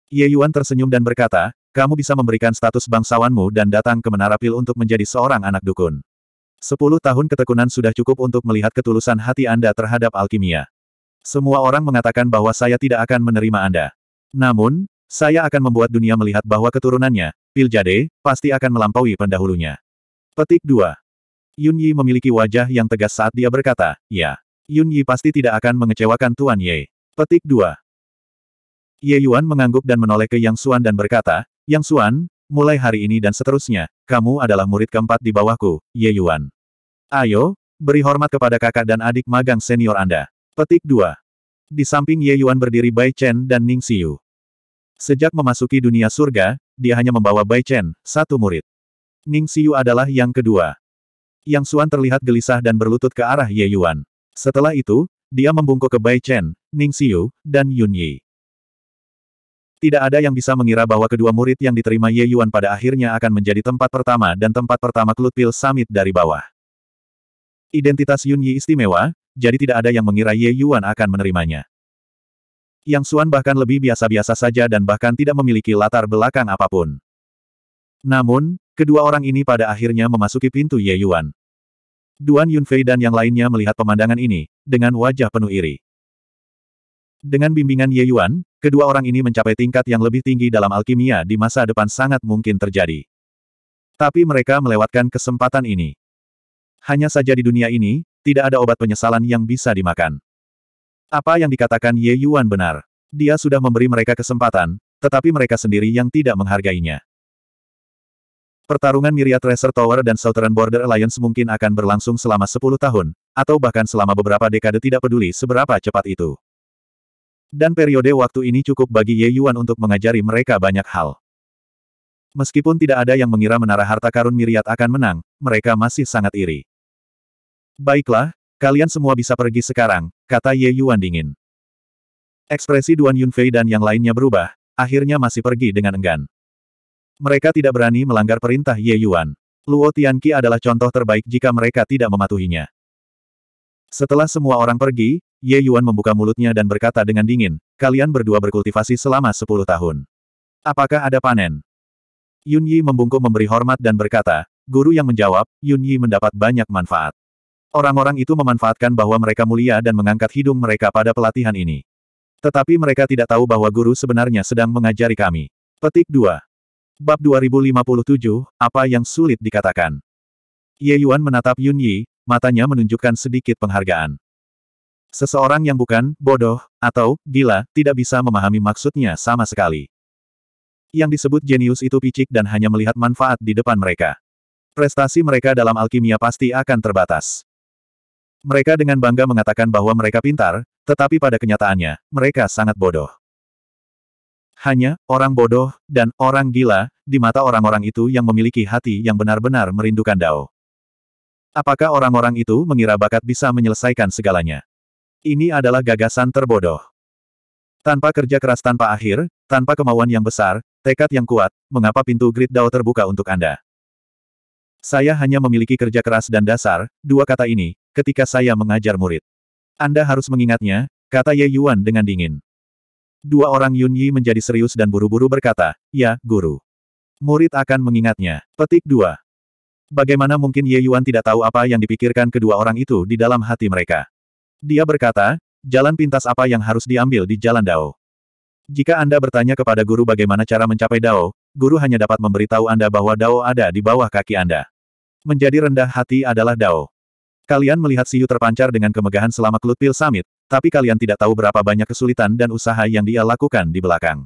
Ye Yuan tersenyum dan berkata, kamu bisa memberikan status bangsawanmu dan datang ke Menara Pil untuk menjadi seorang anak dukun. Sepuluh tahun ketekunan sudah cukup untuk melihat ketulusan hati Anda terhadap alkimia. Semua orang mengatakan bahwa saya tidak akan menerima Anda. Namun, saya akan membuat dunia melihat bahwa keturunannya, Piljade, pasti akan melampaui pendahulunya. Petik 2. Yun Yi memiliki wajah yang tegas saat dia berkata, ya. Yun Yi pasti tidak akan mengecewakan Tuan Ye. Petik 2. Ye Yuan mengangguk dan menoleh ke Yang Xuan dan berkata, Yang Xuan, mulai hari ini dan seterusnya, kamu adalah murid keempat di bawahku, Ye Yuan. Ayo, beri hormat kepada kakak dan adik magang senior Anda. Petik 2. Di samping Ye Yuan berdiri Bai Chen dan Ning Xiu. Sejak memasuki dunia surga, dia hanya membawa Bai Chen, satu murid. Ning Xiu adalah yang kedua. Yang Xuan terlihat gelisah dan berlutut ke arah Ye Yuan. Setelah itu, dia membungkuk ke Bai Chen, Ning Xiu, dan Yun Yi. Tidak ada yang bisa mengira bahwa kedua murid yang diterima Ye Yuan pada akhirnya akan menjadi tempat pertama dan tempat pertama Klutpil Summit dari bawah. Identitas Yun Yi istimewa, jadi tidak ada yang mengira Ye Yuan akan menerimanya. Yang Suan bahkan lebih biasa-biasa saja dan bahkan tidak memiliki latar belakang apapun. Namun, kedua orang ini pada akhirnya memasuki pintu Ye Yuan. Duan Yunfei dan yang lainnya melihat pemandangan ini, dengan wajah penuh iri. Dengan bimbingan Ye Yuan, kedua orang ini mencapai tingkat yang lebih tinggi dalam alkimia di masa depan sangat mungkin terjadi. Tapi mereka melewatkan kesempatan ini. Hanya saja di dunia ini, tidak ada obat penyesalan yang bisa dimakan. Apa yang dikatakan Ye Yuan benar. Dia sudah memberi mereka kesempatan, tetapi mereka sendiri yang tidak menghargainya. Pertarungan Myriad Tracer Tower dan Southern Border Alliance mungkin akan berlangsung selama 10 tahun, atau bahkan selama beberapa dekade tidak peduli seberapa cepat itu. Dan periode waktu ini cukup bagi Ye Yuan untuk mengajari mereka banyak hal. Meskipun tidak ada yang mengira menara harta karun Myriad akan menang, mereka masih sangat iri. Baiklah, Kalian semua bisa pergi sekarang, kata Ye Yuan dingin. Ekspresi Duan Yunfei dan yang lainnya berubah, akhirnya masih pergi dengan enggan. Mereka tidak berani melanggar perintah Ye Yuan. Luo Tianqi adalah contoh terbaik jika mereka tidak mematuhinya. Setelah semua orang pergi, Ye Yuan membuka mulutnya dan berkata dengan dingin, kalian berdua berkultivasi selama sepuluh tahun. Apakah ada panen? Yun Yi membungkuk memberi hormat dan berkata, guru yang menjawab, Yun Yi mendapat banyak manfaat. Orang-orang itu memanfaatkan bahwa mereka mulia dan mengangkat hidung mereka pada pelatihan ini. Tetapi mereka tidak tahu bahwa guru sebenarnya sedang mengajari kami. Petik 2. Bab 2057, apa yang sulit dikatakan. Ye Yuan menatap Yun Yi, matanya menunjukkan sedikit penghargaan. Seseorang yang bukan, bodoh, atau, gila, tidak bisa memahami maksudnya sama sekali. Yang disebut jenius itu picik dan hanya melihat manfaat di depan mereka. Prestasi mereka dalam alkimia pasti akan terbatas. Mereka dengan bangga mengatakan bahwa mereka pintar, tetapi pada kenyataannya, mereka sangat bodoh. Hanya orang bodoh dan orang gila di mata orang-orang itu yang memiliki hati yang benar-benar merindukan Dao. Apakah orang-orang itu mengira bakat bisa menyelesaikan segalanya? Ini adalah gagasan terbodoh. Tanpa kerja keras tanpa akhir, tanpa kemauan yang besar, tekad yang kuat, mengapa pintu grid Dao terbuka untuk Anda? Saya hanya memiliki kerja keras dan dasar, dua kata ini, ketika saya mengajar murid. Anda harus mengingatnya, kata Ye Yuan dengan dingin. Dua orang Yun Yi menjadi serius dan buru-buru berkata, ya, guru. Murid akan mengingatnya. Petik 2. Bagaimana mungkin Ye Yuan tidak tahu apa yang dipikirkan kedua orang itu di dalam hati mereka? Dia berkata, jalan pintas apa yang harus diambil di jalan Dao? Jika Anda bertanya kepada guru bagaimana cara mencapai Dao, guru hanya dapat memberitahu Anda bahwa Dao ada di bawah kaki Anda. Menjadi rendah hati adalah Dao. Kalian melihat Siu terpancar dengan kemegahan selama Klutpil Summit, tapi kalian tidak tahu berapa banyak kesulitan dan usaha yang dia lakukan di belakang.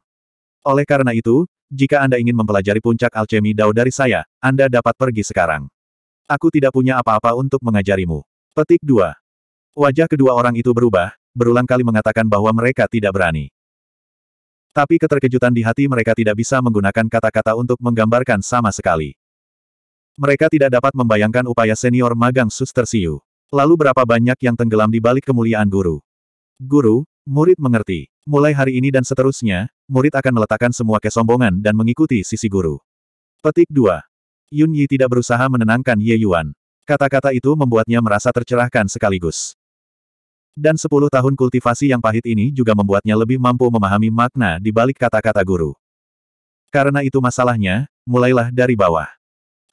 Oleh karena itu, jika Anda ingin mempelajari puncak alchemy Dao dari saya, Anda dapat pergi sekarang. Aku tidak punya apa-apa untuk mengajarimu. Petik 2. Wajah kedua orang itu berubah, berulang kali mengatakan bahwa mereka tidak berani. Tapi keterkejutan di hati mereka tidak bisa menggunakan kata-kata untuk menggambarkan sama sekali. Mereka tidak dapat membayangkan upaya senior magang suster Siu. Lalu berapa banyak yang tenggelam di balik kemuliaan guru. Guru, murid mengerti. Mulai hari ini dan seterusnya, murid akan meletakkan semua kesombongan dan mengikuti sisi guru. Petik 2. Yun Yi tidak berusaha menenangkan Ye Yuan. Kata-kata itu membuatnya merasa tercerahkan sekaligus. Dan sepuluh tahun kultivasi yang pahit ini juga membuatnya lebih mampu memahami makna di balik kata-kata guru. Karena itu masalahnya, mulailah dari bawah.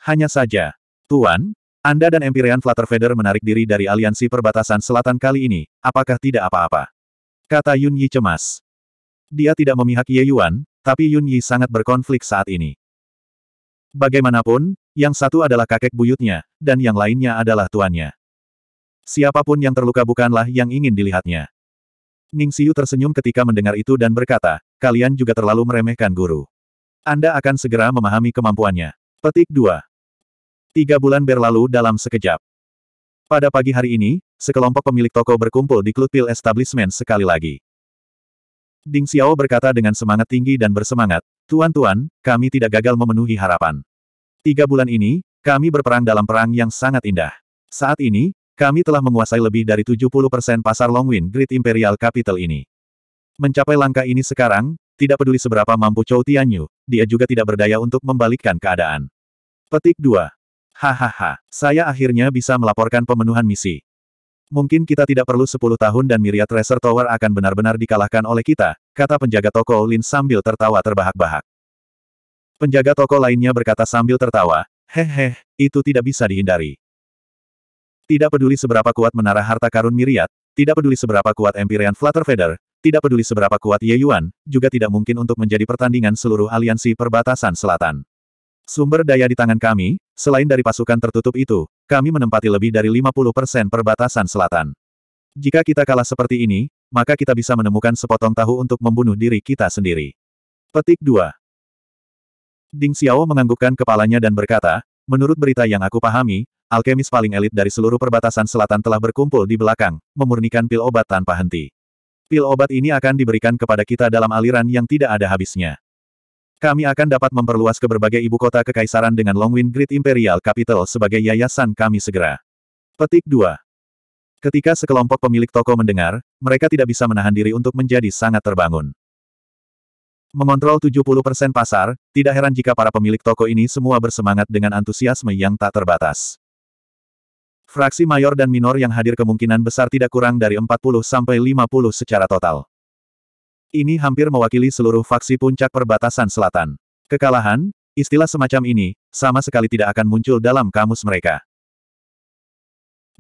Hanya saja, Tuan, Anda dan Empyrean Flutterfeder menarik diri dari aliansi perbatasan selatan kali ini, apakah tidak apa-apa? Kata Yun Yi cemas. Dia tidak memihak Ye Yuan, tapi Yun Yi sangat berkonflik saat ini. Bagaimanapun, yang satu adalah kakek buyutnya, dan yang lainnya adalah tuannya. Siapapun yang terluka bukanlah yang ingin dilihatnya. Ning Siu tersenyum ketika mendengar itu dan berkata, kalian juga terlalu meremehkan guru. Anda akan segera memahami kemampuannya. Petik 2. Tiga bulan berlalu dalam sekejap. Pada pagi hari ini, sekelompok pemilik toko berkumpul di Klutpil Establishment sekali lagi. Ding Xiao berkata dengan semangat tinggi dan bersemangat, Tuan-tuan, kami tidak gagal memenuhi harapan. Tiga bulan ini, kami berperang dalam perang yang sangat indah. Saat ini, kami telah menguasai lebih dari 70% pasar wind Great Imperial Capital ini. Mencapai langkah ini sekarang, tidak peduli seberapa mampu Chou Tianyu, dia juga tidak berdaya untuk membalikkan keadaan. Petik 2. Hahaha, saya akhirnya bisa melaporkan pemenuhan misi. Mungkin kita tidak perlu 10 tahun dan Miria Tracer Tower akan benar-benar dikalahkan oleh kita, kata penjaga toko Lin sambil tertawa terbahak-bahak. Penjaga toko lainnya berkata sambil tertawa, hehe, itu tidak bisa dihindari. Tidak peduli seberapa kuat menara harta karun Miriat, tidak peduli seberapa kuat Empyrean Flutter Feather, tidak peduli seberapa kuat Ye Yuan, juga tidak mungkin untuk menjadi pertandingan seluruh aliansi perbatasan selatan. Sumber daya di tangan kami, selain dari pasukan tertutup itu, kami menempati lebih dari 50% perbatasan selatan. Jika kita kalah seperti ini, maka kita bisa menemukan sepotong tahu untuk membunuh diri kita sendiri. Petik 2 Ding Xiao menganggukkan kepalanya dan berkata, Menurut berita yang aku pahami, alkemis paling elit dari seluruh perbatasan selatan telah berkumpul di belakang, memurnikan pil obat tanpa henti. Pil obat ini akan diberikan kepada kita dalam aliran yang tidak ada habisnya. Kami akan dapat memperluas ke berbagai ibu kota kekaisaran dengan Longwind Great Imperial Capital sebagai yayasan kami segera. Petik 2. Ketika sekelompok pemilik toko mendengar, mereka tidak bisa menahan diri untuk menjadi sangat terbangun. Mengontrol 70% pasar, tidak heran jika para pemilik toko ini semua bersemangat dengan antusiasme yang tak terbatas. Fraksi mayor dan minor yang hadir kemungkinan besar tidak kurang dari 40 sampai 50 secara total. Ini hampir mewakili seluruh faksi puncak perbatasan selatan. Kekalahan, istilah semacam ini, sama sekali tidak akan muncul dalam kamus mereka.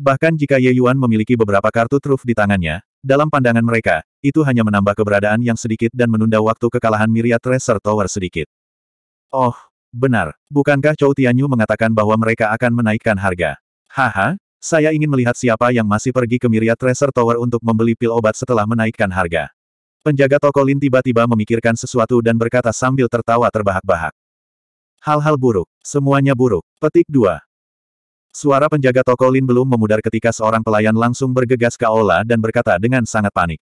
Bahkan jika Ye Yuan memiliki beberapa kartu truf di tangannya, dalam pandangan mereka, itu hanya menambah keberadaan yang sedikit dan menunda waktu kekalahan Myriad Tracer Tower sedikit. Oh, benar. Bukankah Chou Tianyu mengatakan bahwa mereka akan menaikkan harga? Haha, saya ingin melihat siapa yang masih pergi ke Myriad Tracer Tower untuk membeli pil obat setelah menaikkan harga. Penjaga toko Lin tiba-tiba memikirkan sesuatu dan berkata sambil tertawa terbahak-bahak. Hal-hal buruk. Semuanya buruk. Petik 2. Suara penjaga toko Lin belum memudar ketika seorang pelayan langsung bergegas ke aula dan berkata dengan sangat panik.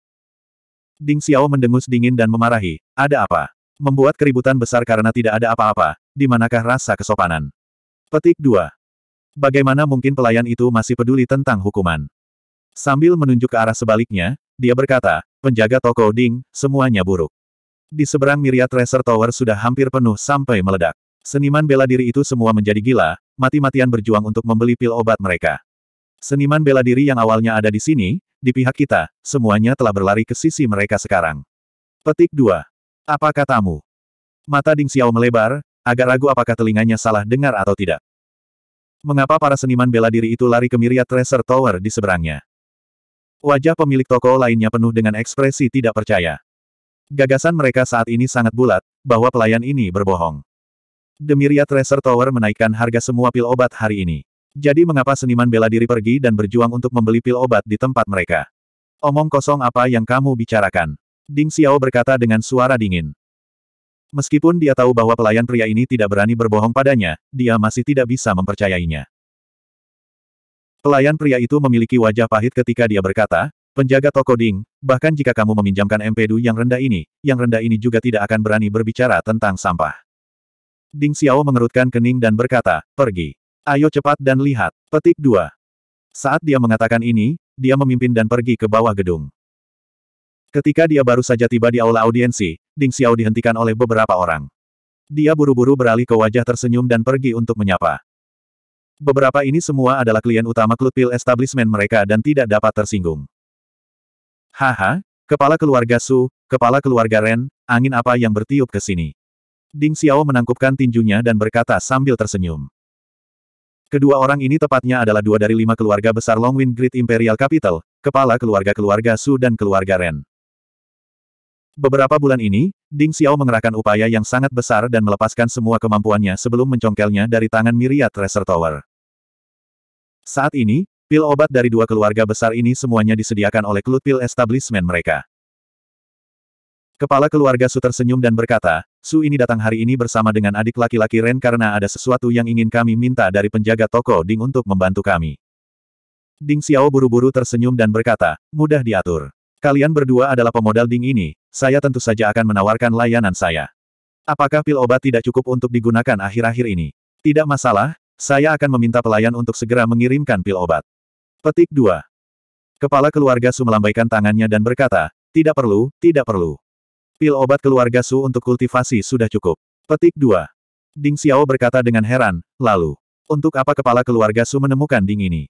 Ding Xiao mendengus dingin dan memarahi, ada apa? Membuat keributan besar karena tidak ada apa-apa, di manakah rasa kesopanan? Petik 2. Bagaimana mungkin pelayan itu masih peduli tentang hukuman? Sambil menunjuk ke arah sebaliknya, dia berkata, penjaga toko Ding, semuanya buruk. Di seberang Miria Tracer Tower sudah hampir penuh sampai meledak. Seniman bela diri itu semua menjadi gila, mati-matian berjuang untuk membeli pil obat mereka. Seniman bela diri yang awalnya ada di sini, di pihak kita, semuanya telah berlari ke sisi mereka sekarang. Petik 2. Apa katamu? Mata Ding Xiao melebar, agak ragu apakah telinganya salah dengar atau tidak. Mengapa para seniman bela diri itu lari ke miriat Treasure Tower di seberangnya? Wajah pemilik toko lainnya penuh dengan ekspresi tidak percaya. Gagasan mereka saat ini sangat bulat, bahwa pelayan ini berbohong. Demiria Tracer Tower menaikkan harga semua pil obat hari ini. Jadi mengapa seniman bela diri pergi dan berjuang untuk membeli pil obat di tempat mereka? Omong kosong apa yang kamu bicarakan? Ding Xiao berkata dengan suara dingin. Meskipun dia tahu bahwa pelayan pria ini tidak berani berbohong padanya, dia masih tidak bisa mempercayainya. Pelayan pria itu memiliki wajah pahit ketika dia berkata, Penjaga toko Ding, bahkan jika kamu meminjamkan empedu yang rendah ini, yang rendah ini juga tidak akan berani berbicara tentang sampah. Ding Xiao mengerutkan kening dan berkata, pergi. Ayo cepat dan lihat. Petik 2. Saat dia mengatakan ini, dia memimpin dan pergi ke bawah gedung. Ketika dia baru saja tiba di aula audiensi, Ding Xiao dihentikan oleh beberapa orang. Dia buru-buru beralih ke wajah tersenyum dan pergi untuk menyapa. Beberapa ini semua adalah klien utama klub pil establishment mereka dan tidak dapat tersinggung. Haha, kepala keluarga Su, kepala keluarga Ren, angin apa yang bertiup ke sini? Ding Xiao menangkupkan tinjunya dan berkata sambil tersenyum. Kedua orang ini tepatnya adalah dua dari lima keluarga besar Longwind Great Imperial Capital, kepala keluarga-keluarga Su dan keluarga Ren. Beberapa bulan ini, Ding Xiao mengerahkan upaya yang sangat besar dan melepaskan semua kemampuannya sebelum mencongkelnya dari tangan Myriad Tracer Tower. Saat ini, pil obat dari dua keluarga besar ini semuanya disediakan oleh Klut Pil Establishment mereka. Kepala keluarga Su tersenyum dan berkata, Su ini datang hari ini bersama dengan adik laki-laki Ren karena ada sesuatu yang ingin kami minta dari penjaga toko Ding untuk membantu kami. Ding Xiao buru-buru tersenyum dan berkata, mudah diatur. Kalian berdua adalah pemodal Ding ini, saya tentu saja akan menawarkan layanan saya. Apakah pil obat tidak cukup untuk digunakan akhir-akhir ini? Tidak masalah, saya akan meminta pelayan untuk segera mengirimkan pil obat. Petik 2. Kepala keluarga Su melambaikan tangannya dan berkata, tidak perlu, tidak perlu. Pil obat keluarga Su untuk kultivasi sudah cukup. Petik 2. Ding Xiao berkata dengan heran, lalu, untuk apa kepala keluarga Su menemukan ding ini?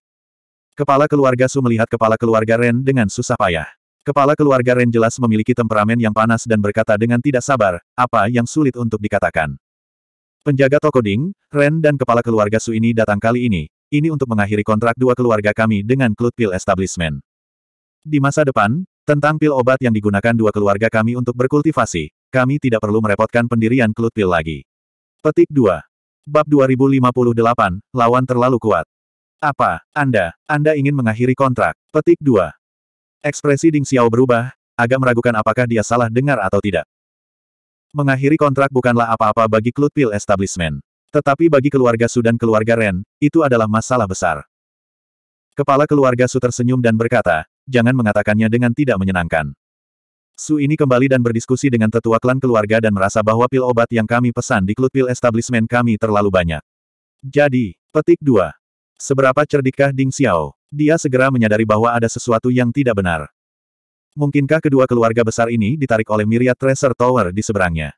Kepala keluarga Su melihat kepala keluarga Ren dengan susah payah. Kepala keluarga Ren jelas memiliki temperamen yang panas dan berkata dengan tidak sabar, apa yang sulit untuk dikatakan. Penjaga toko Ding, Ren dan kepala keluarga Su ini datang kali ini, ini untuk mengakhiri kontrak dua keluarga kami dengan Klutpil Establishment. Di masa depan, tentang pil obat yang digunakan dua keluarga kami untuk berkultivasi, kami tidak perlu merepotkan pendirian klut pil lagi. Petik 2. Bab 2058, lawan terlalu kuat. Apa, Anda, Anda ingin mengakhiri kontrak? Petik 2. Ekspresi Ding Xiao berubah, agak meragukan apakah dia salah dengar atau tidak. Mengakhiri kontrak bukanlah apa-apa bagi klut pil establishment. Tetapi bagi keluarga Su dan keluarga Ren, itu adalah masalah besar. Kepala keluarga Su tersenyum dan berkata, jangan mengatakannya dengan tidak menyenangkan. Su ini kembali dan berdiskusi dengan tetua klan keluarga dan merasa bahwa pil obat yang kami pesan di klut pil establishment kami terlalu banyak. Jadi, petik 2. Seberapa cerdikkah Ding Xiao? Dia segera menyadari bahwa ada sesuatu yang tidak benar. Mungkinkah kedua keluarga besar ini ditarik oleh Myriad Treasure Tower di seberangnya?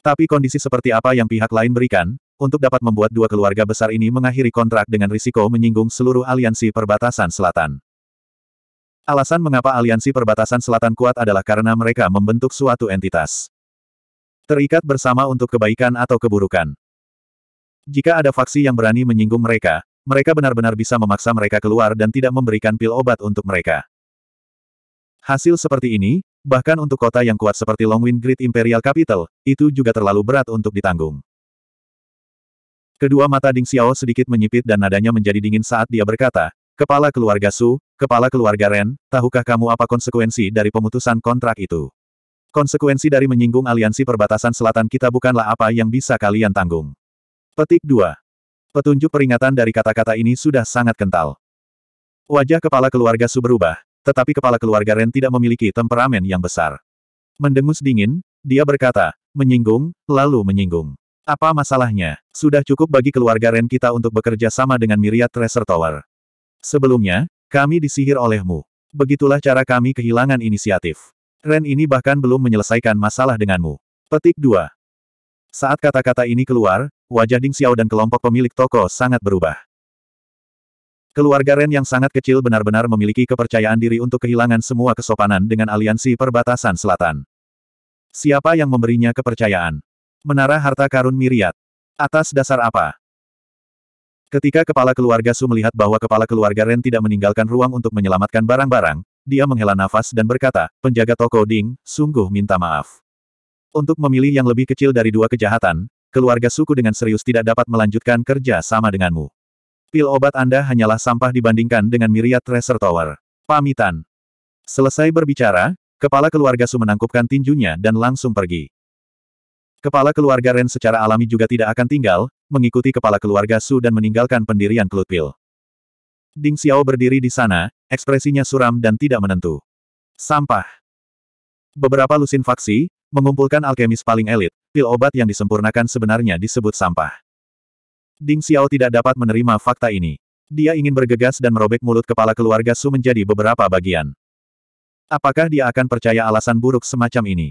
Tapi kondisi seperti apa yang pihak lain berikan, untuk dapat membuat dua keluarga besar ini mengakhiri kontrak dengan risiko menyinggung seluruh aliansi perbatasan selatan. Alasan mengapa aliansi perbatasan selatan kuat adalah karena mereka membentuk suatu entitas. Terikat bersama untuk kebaikan atau keburukan. Jika ada faksi yang berani menyinggung mereka, mereka benar-benar bisa memaksa mereka keluar dan tidak memberikan pil obat untuk mereka. Hasil seperti ini, bahkan untuk kota yang kuat seperti Longwind Great Imperial Capital, itu juga terlalu berat untuk ditanggung. Kedua mata Ding Xiao sedikit menyipit dan nadanya menjadi dingin saat dia berkata, Kepala keluarga Su, kepala keluarga Ren, tahukah kamu apa konsekuensi dari pemutusan kontrak itu? Konsekuensi dari menyinggung aliansi perbatasan selatan kita bukanlah apa yang bisa kalian tanggung. Petik 2. Petunjuk peringatan dari kata-kata ini sudah sangat kental. Wajah kepala keluarga Su berubah, tetapi kepala keluarga Ren tidak memiliki temperamen yang besar. Mendengus dingin, dia berkata, menyinggung, lalu menyinggung. Apa masalahnya? Sudah cukup bagi keluarga Ren kita untuk bekerja sama dengan Myriad Tracer Tower. Sebelumnya, kami disihir olehmu. Begitulah cara kami kehilangan inisiatif. Ren ini bahkan belum menyelesaikan masalah denganmu. Petik 2. Saat kata-kata ini keluar, wajah Ding Xiao dan kelompok pemilik toko sangat berubah. Keluarga Ren yang sangat kecil benar-benar memiliki kepercayaan diri untuk kehilangan semua kesopanan dengan aliansi perbatasan selatan. Siapa yang memberinya kepercayaan? Menara harta karun Miriat. Atas dasar apa? Ketika kepala keluarga Su melihat bahwa kepala keluarga Ren tidak meninggalkan ruang untuk menyelamatkan barang-barang, dia menghela nafas dan berkata, penjaga toko Ding, sungguh minta maaf. Untuk memilih yang lebih kecil dari dua kejahatan, keluarga suku dengan serius tidak dapat melanjutkan kerja sama denganmu. Pil obat Anda hanyalah sampah dibandingkan dengan miriat Tracer Tower. Pamitan. Selesai berbicara, kepala keluarga Su menangkupkan tinjunya dan langsung pergi. Kepala keluarga Ren secara alami juga tidak akan tinggal, mengikuti kepala keluarga Su dan meninggalkan pendirian Klutpil. Ding Xiao berdiri di sana, ekspresinya suram dan tidak menentu. Sampah. Beberapa lusin faksi, mengumpulkan alkemis paling elit, pil obat yang disempurnakan sebenarnya disebut sampah. Ding Xiao tidak dapat menerima fakta ini. Dia ingin bergegas dan merobek mulut kepala keluarga Su menjadi beberapa bagian. Apakah dia akan percaya alasan buruk semacam ini?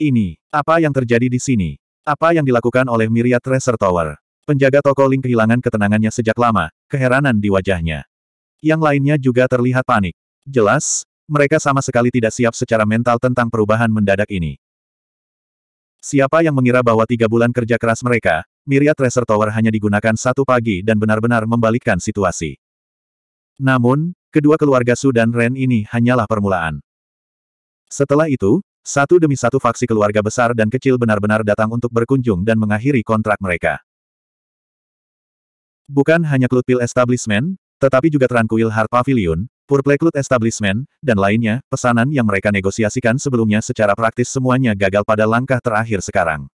Ini, apa yang terjadi di sini? Apa yang dilakukan oleh Myriad Tracer Tower? Penjaga toko Ling kehilangan ketenangannya sejak lama, keheranan di wajahnya. Yang lainnya juga terlihat panik. Jelas, mereka sama sekali tidak siap secara mental tentang perubahan mendadak ini. Siapa yang mengira bahwa tiga bulan kerja keras mereka, Myriad Tracer Tower hanya digunakan satu pagi dan benar-benar membalikkan situasi. Namun, kedua keluarga Su dan Ren ini hanyalah permulaan. Setelah itu, satu demi satu faksi keluarga besar dan kecil benar-benar datang untuk berkunjung dan mengakhiri kontrak mereka. Bukan hanya Club Pill Establishment, tetapi juga Tranquil Heart Pavilion, Purple klut Establishment, dan lainnya, pesanan yang mereka negosiasikan sebelumnya secara praktis semuanya gagal pada langkah terakhir sekarang.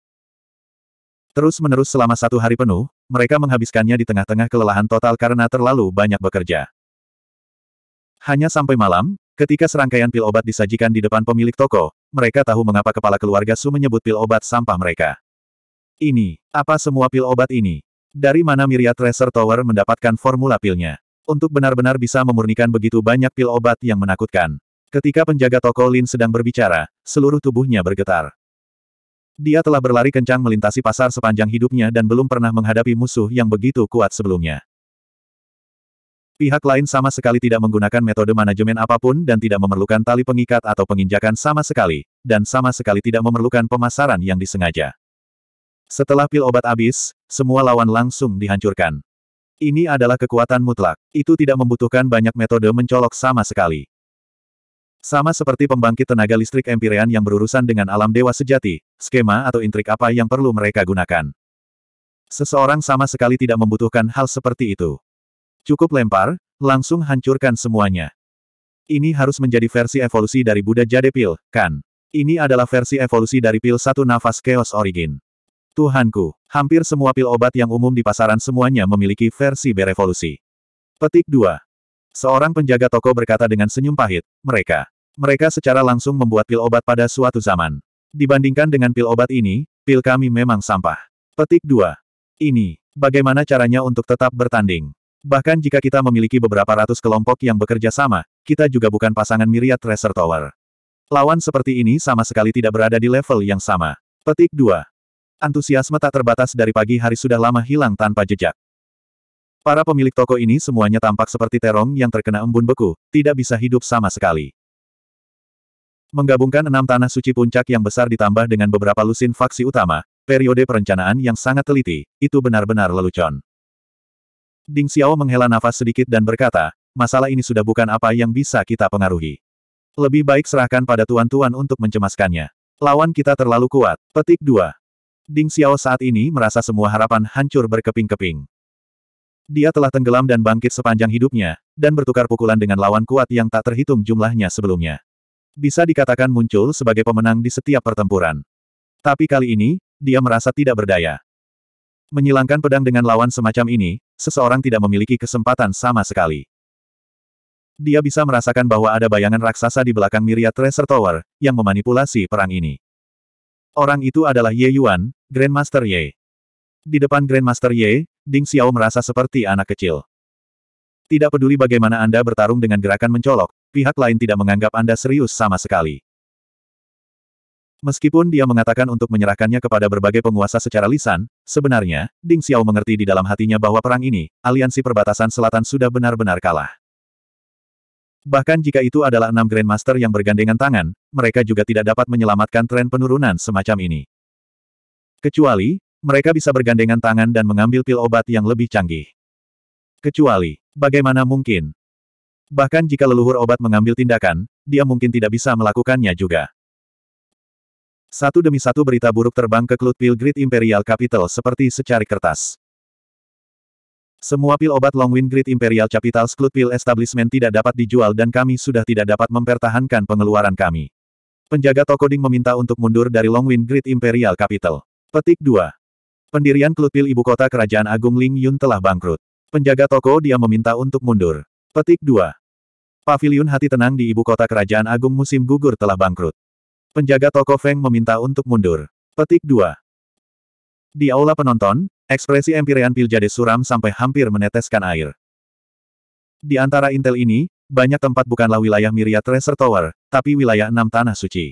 Terus-menerus selama satu hari penuh, mereka menghabiskannya di tengah-tengah kelelahan total karena terlalu banyak bekerja. Hanya sampai malam, ketika serangkaian pil obat disajikan di depan pemilik toko, mereka tahu mengapa kepala keluarga Su menyebut pil obat sampah mereka. Ini, apa semua pil obat ini? Dari mana Miria Tracer Tower mendapatkan formula pilnya? Untuk benar-benar bisa memurnikan begitu banyak pil obat yang menakutkan. Ketika penjaga toko Lin sedang berbicara, seluruh tubuhnya bergetar. Dia telah berlari kencang melintasi pasar sepanjang hidupnya dan belum pernah menghadapi musuh yang begitu kuat sebelumnya. Pihak lain sama sekali tidak menggunakan metode manajemen apapun dan tidak memerlukan tali pengikat atau penginjakan sama sekali, dan sama sekali tidak memerlukan pemasaran yang disengaja. Setelah pil obat habis, semua lawan langsung dihancurkan. Ini adalah kekuatan mutlak, itu tidak membutuhkan banyak metode mencolok sama sekali. Sama seperti pembangkit tenaga listrik empirean yang berurusan dengan alam dewa sejati, skema atau intrik apa yang perlu mereka gunakan. Seseorang sama sekali tidak membutuhkan hal seperti itu. Cukup lempar, langsung hancurkan semuanya. Ini harus menjadi versi evolusi dari Buddha Jade Pil, kan? Ini adalah versi evolusi dari pil satu nafas Chaos Origin. Tuhanku, hampir semua pil obat yang umum di pasaran semuanya memiliki versi berevolusi. Petik 2. Seorang penjaga toko berkata dengan senyum pahit, mereka. Mereka secara langsung membuat pil obat pada suatu zaman. Dibandingkan dengan pil obat ini, pil kami memang sampah. Petik 2. Ini, bagaimana caranya untuk tetap bertanding? Bahkan jika kita memiliki beberapa ratus kelompok yang bekerja sama, kita juga bukan pasangan miriat Tracer Tower. Lawan seperti ini sama sekali tidak berada di level yang sama. Petik 2. Antusiasme tak terbatas dari pagi hari sudah lama hilang tanpa jejak. Para pemilik toko ini semuanya tampak seperti terong yang terkena embun beku, tidak bisa hidup sama sekali. Menggabungkan enam tanah suci puncak yang besar ditambah dengan beberapa lusin faksi utama, periode perencanaan yang sangat teliti, itu benar-benar lelucon. Ding Xiao menghela nafas sedikit dan berkata, masalah ini sudah bukan apa yang bisa kita pengaruhi. Lebih baik serahkan pada tuan-tuan untuk mencemaskannya. Lawan kita terlalu kuat. Petik 2. Ding Xiao saat ini merasa semua harapan hancur berkeping-keping. Dia telah tenggelam dan bangkit sepanjang hidupnya, dan bertukar pukulan dengan lawan kuat yang tak terhitung jumlahnya sebelumnya. Bisa dikatakan muncul sebagai pemenang di setiap pertempuran. Tapi kali ini, dia merasa tidak berdaya. Menyilangkan pedang dengan lawan semacam ini, seseorang tidak memiliki kesempatan sama sekali. Dia bisa merasakan bahwa ada bayangan raksasa di belakang Myriad Treasure Tower, yang memanipulasi perang ini. Orang itu adalah Ye Yuan, Grandmaster Ye. Di depan Grandmaster Ye, Ding Xiao merasa seperti anak kecil. Tidak peduli bagaimana Anda bertarung dengan gerakan mencolok, pihak lain tidak menganggap Anda serius sama sekali. Meskipun dia mengatakan untuk menyerahkannya kepada berbagai penguasa secara lisan, sebenarnya, Ding Xiao mengerti di dalam hatinya bahwa perang ini, aliansi perbatasan selatan sudah benar-benar kalah. Bahkan jika itu adalah enam Grandmaster yang bergandengan tangan, mereka juga tidak dapat menyelamatkan tren penurunan semacam ini. Kecuali, mereka bisa bergandengan tangan dan mengambil pil obat yang lebih canggih. Kecuali, bagaimana mungkin? Bahkan jika leluhur obat mengambil tindakan, dia mungkin tidak bisa melakukannya juga. Satu demi satu berita buruk terbang ke Cloudpil Grid Imperial Capital seperti secari kertas. Semua pil obat Wind Great Imperial Capital Sklut Pil Establishment tidak dapat dijual dan kami sudah tidak dapat mempertahankan pengeluaran kami. Penjaga toko Ding meminta untuk mundur dari Wind Great Imperial Capital. Petik 2. Pendirian Pil Ibu Kota Kerajaan Agung Ling Yun telah bangkrut. Penjaga toko dia meminta untuk mundur. Petik 2. Paviliun Hati Tenang di Ibu Kota Kerajaan Agung musim gugur telah bangkrut. Penjaga toko Feng meminta untuk mundur. Petik 2. Di aula penonton, Ekspresi Empyrean Piljades suram sampai hampir meneteskan air. Di antara intel ini, banyak tempat bukanlah wilayah Miria Treasure Tower, tapi wilayah enam tanah suci.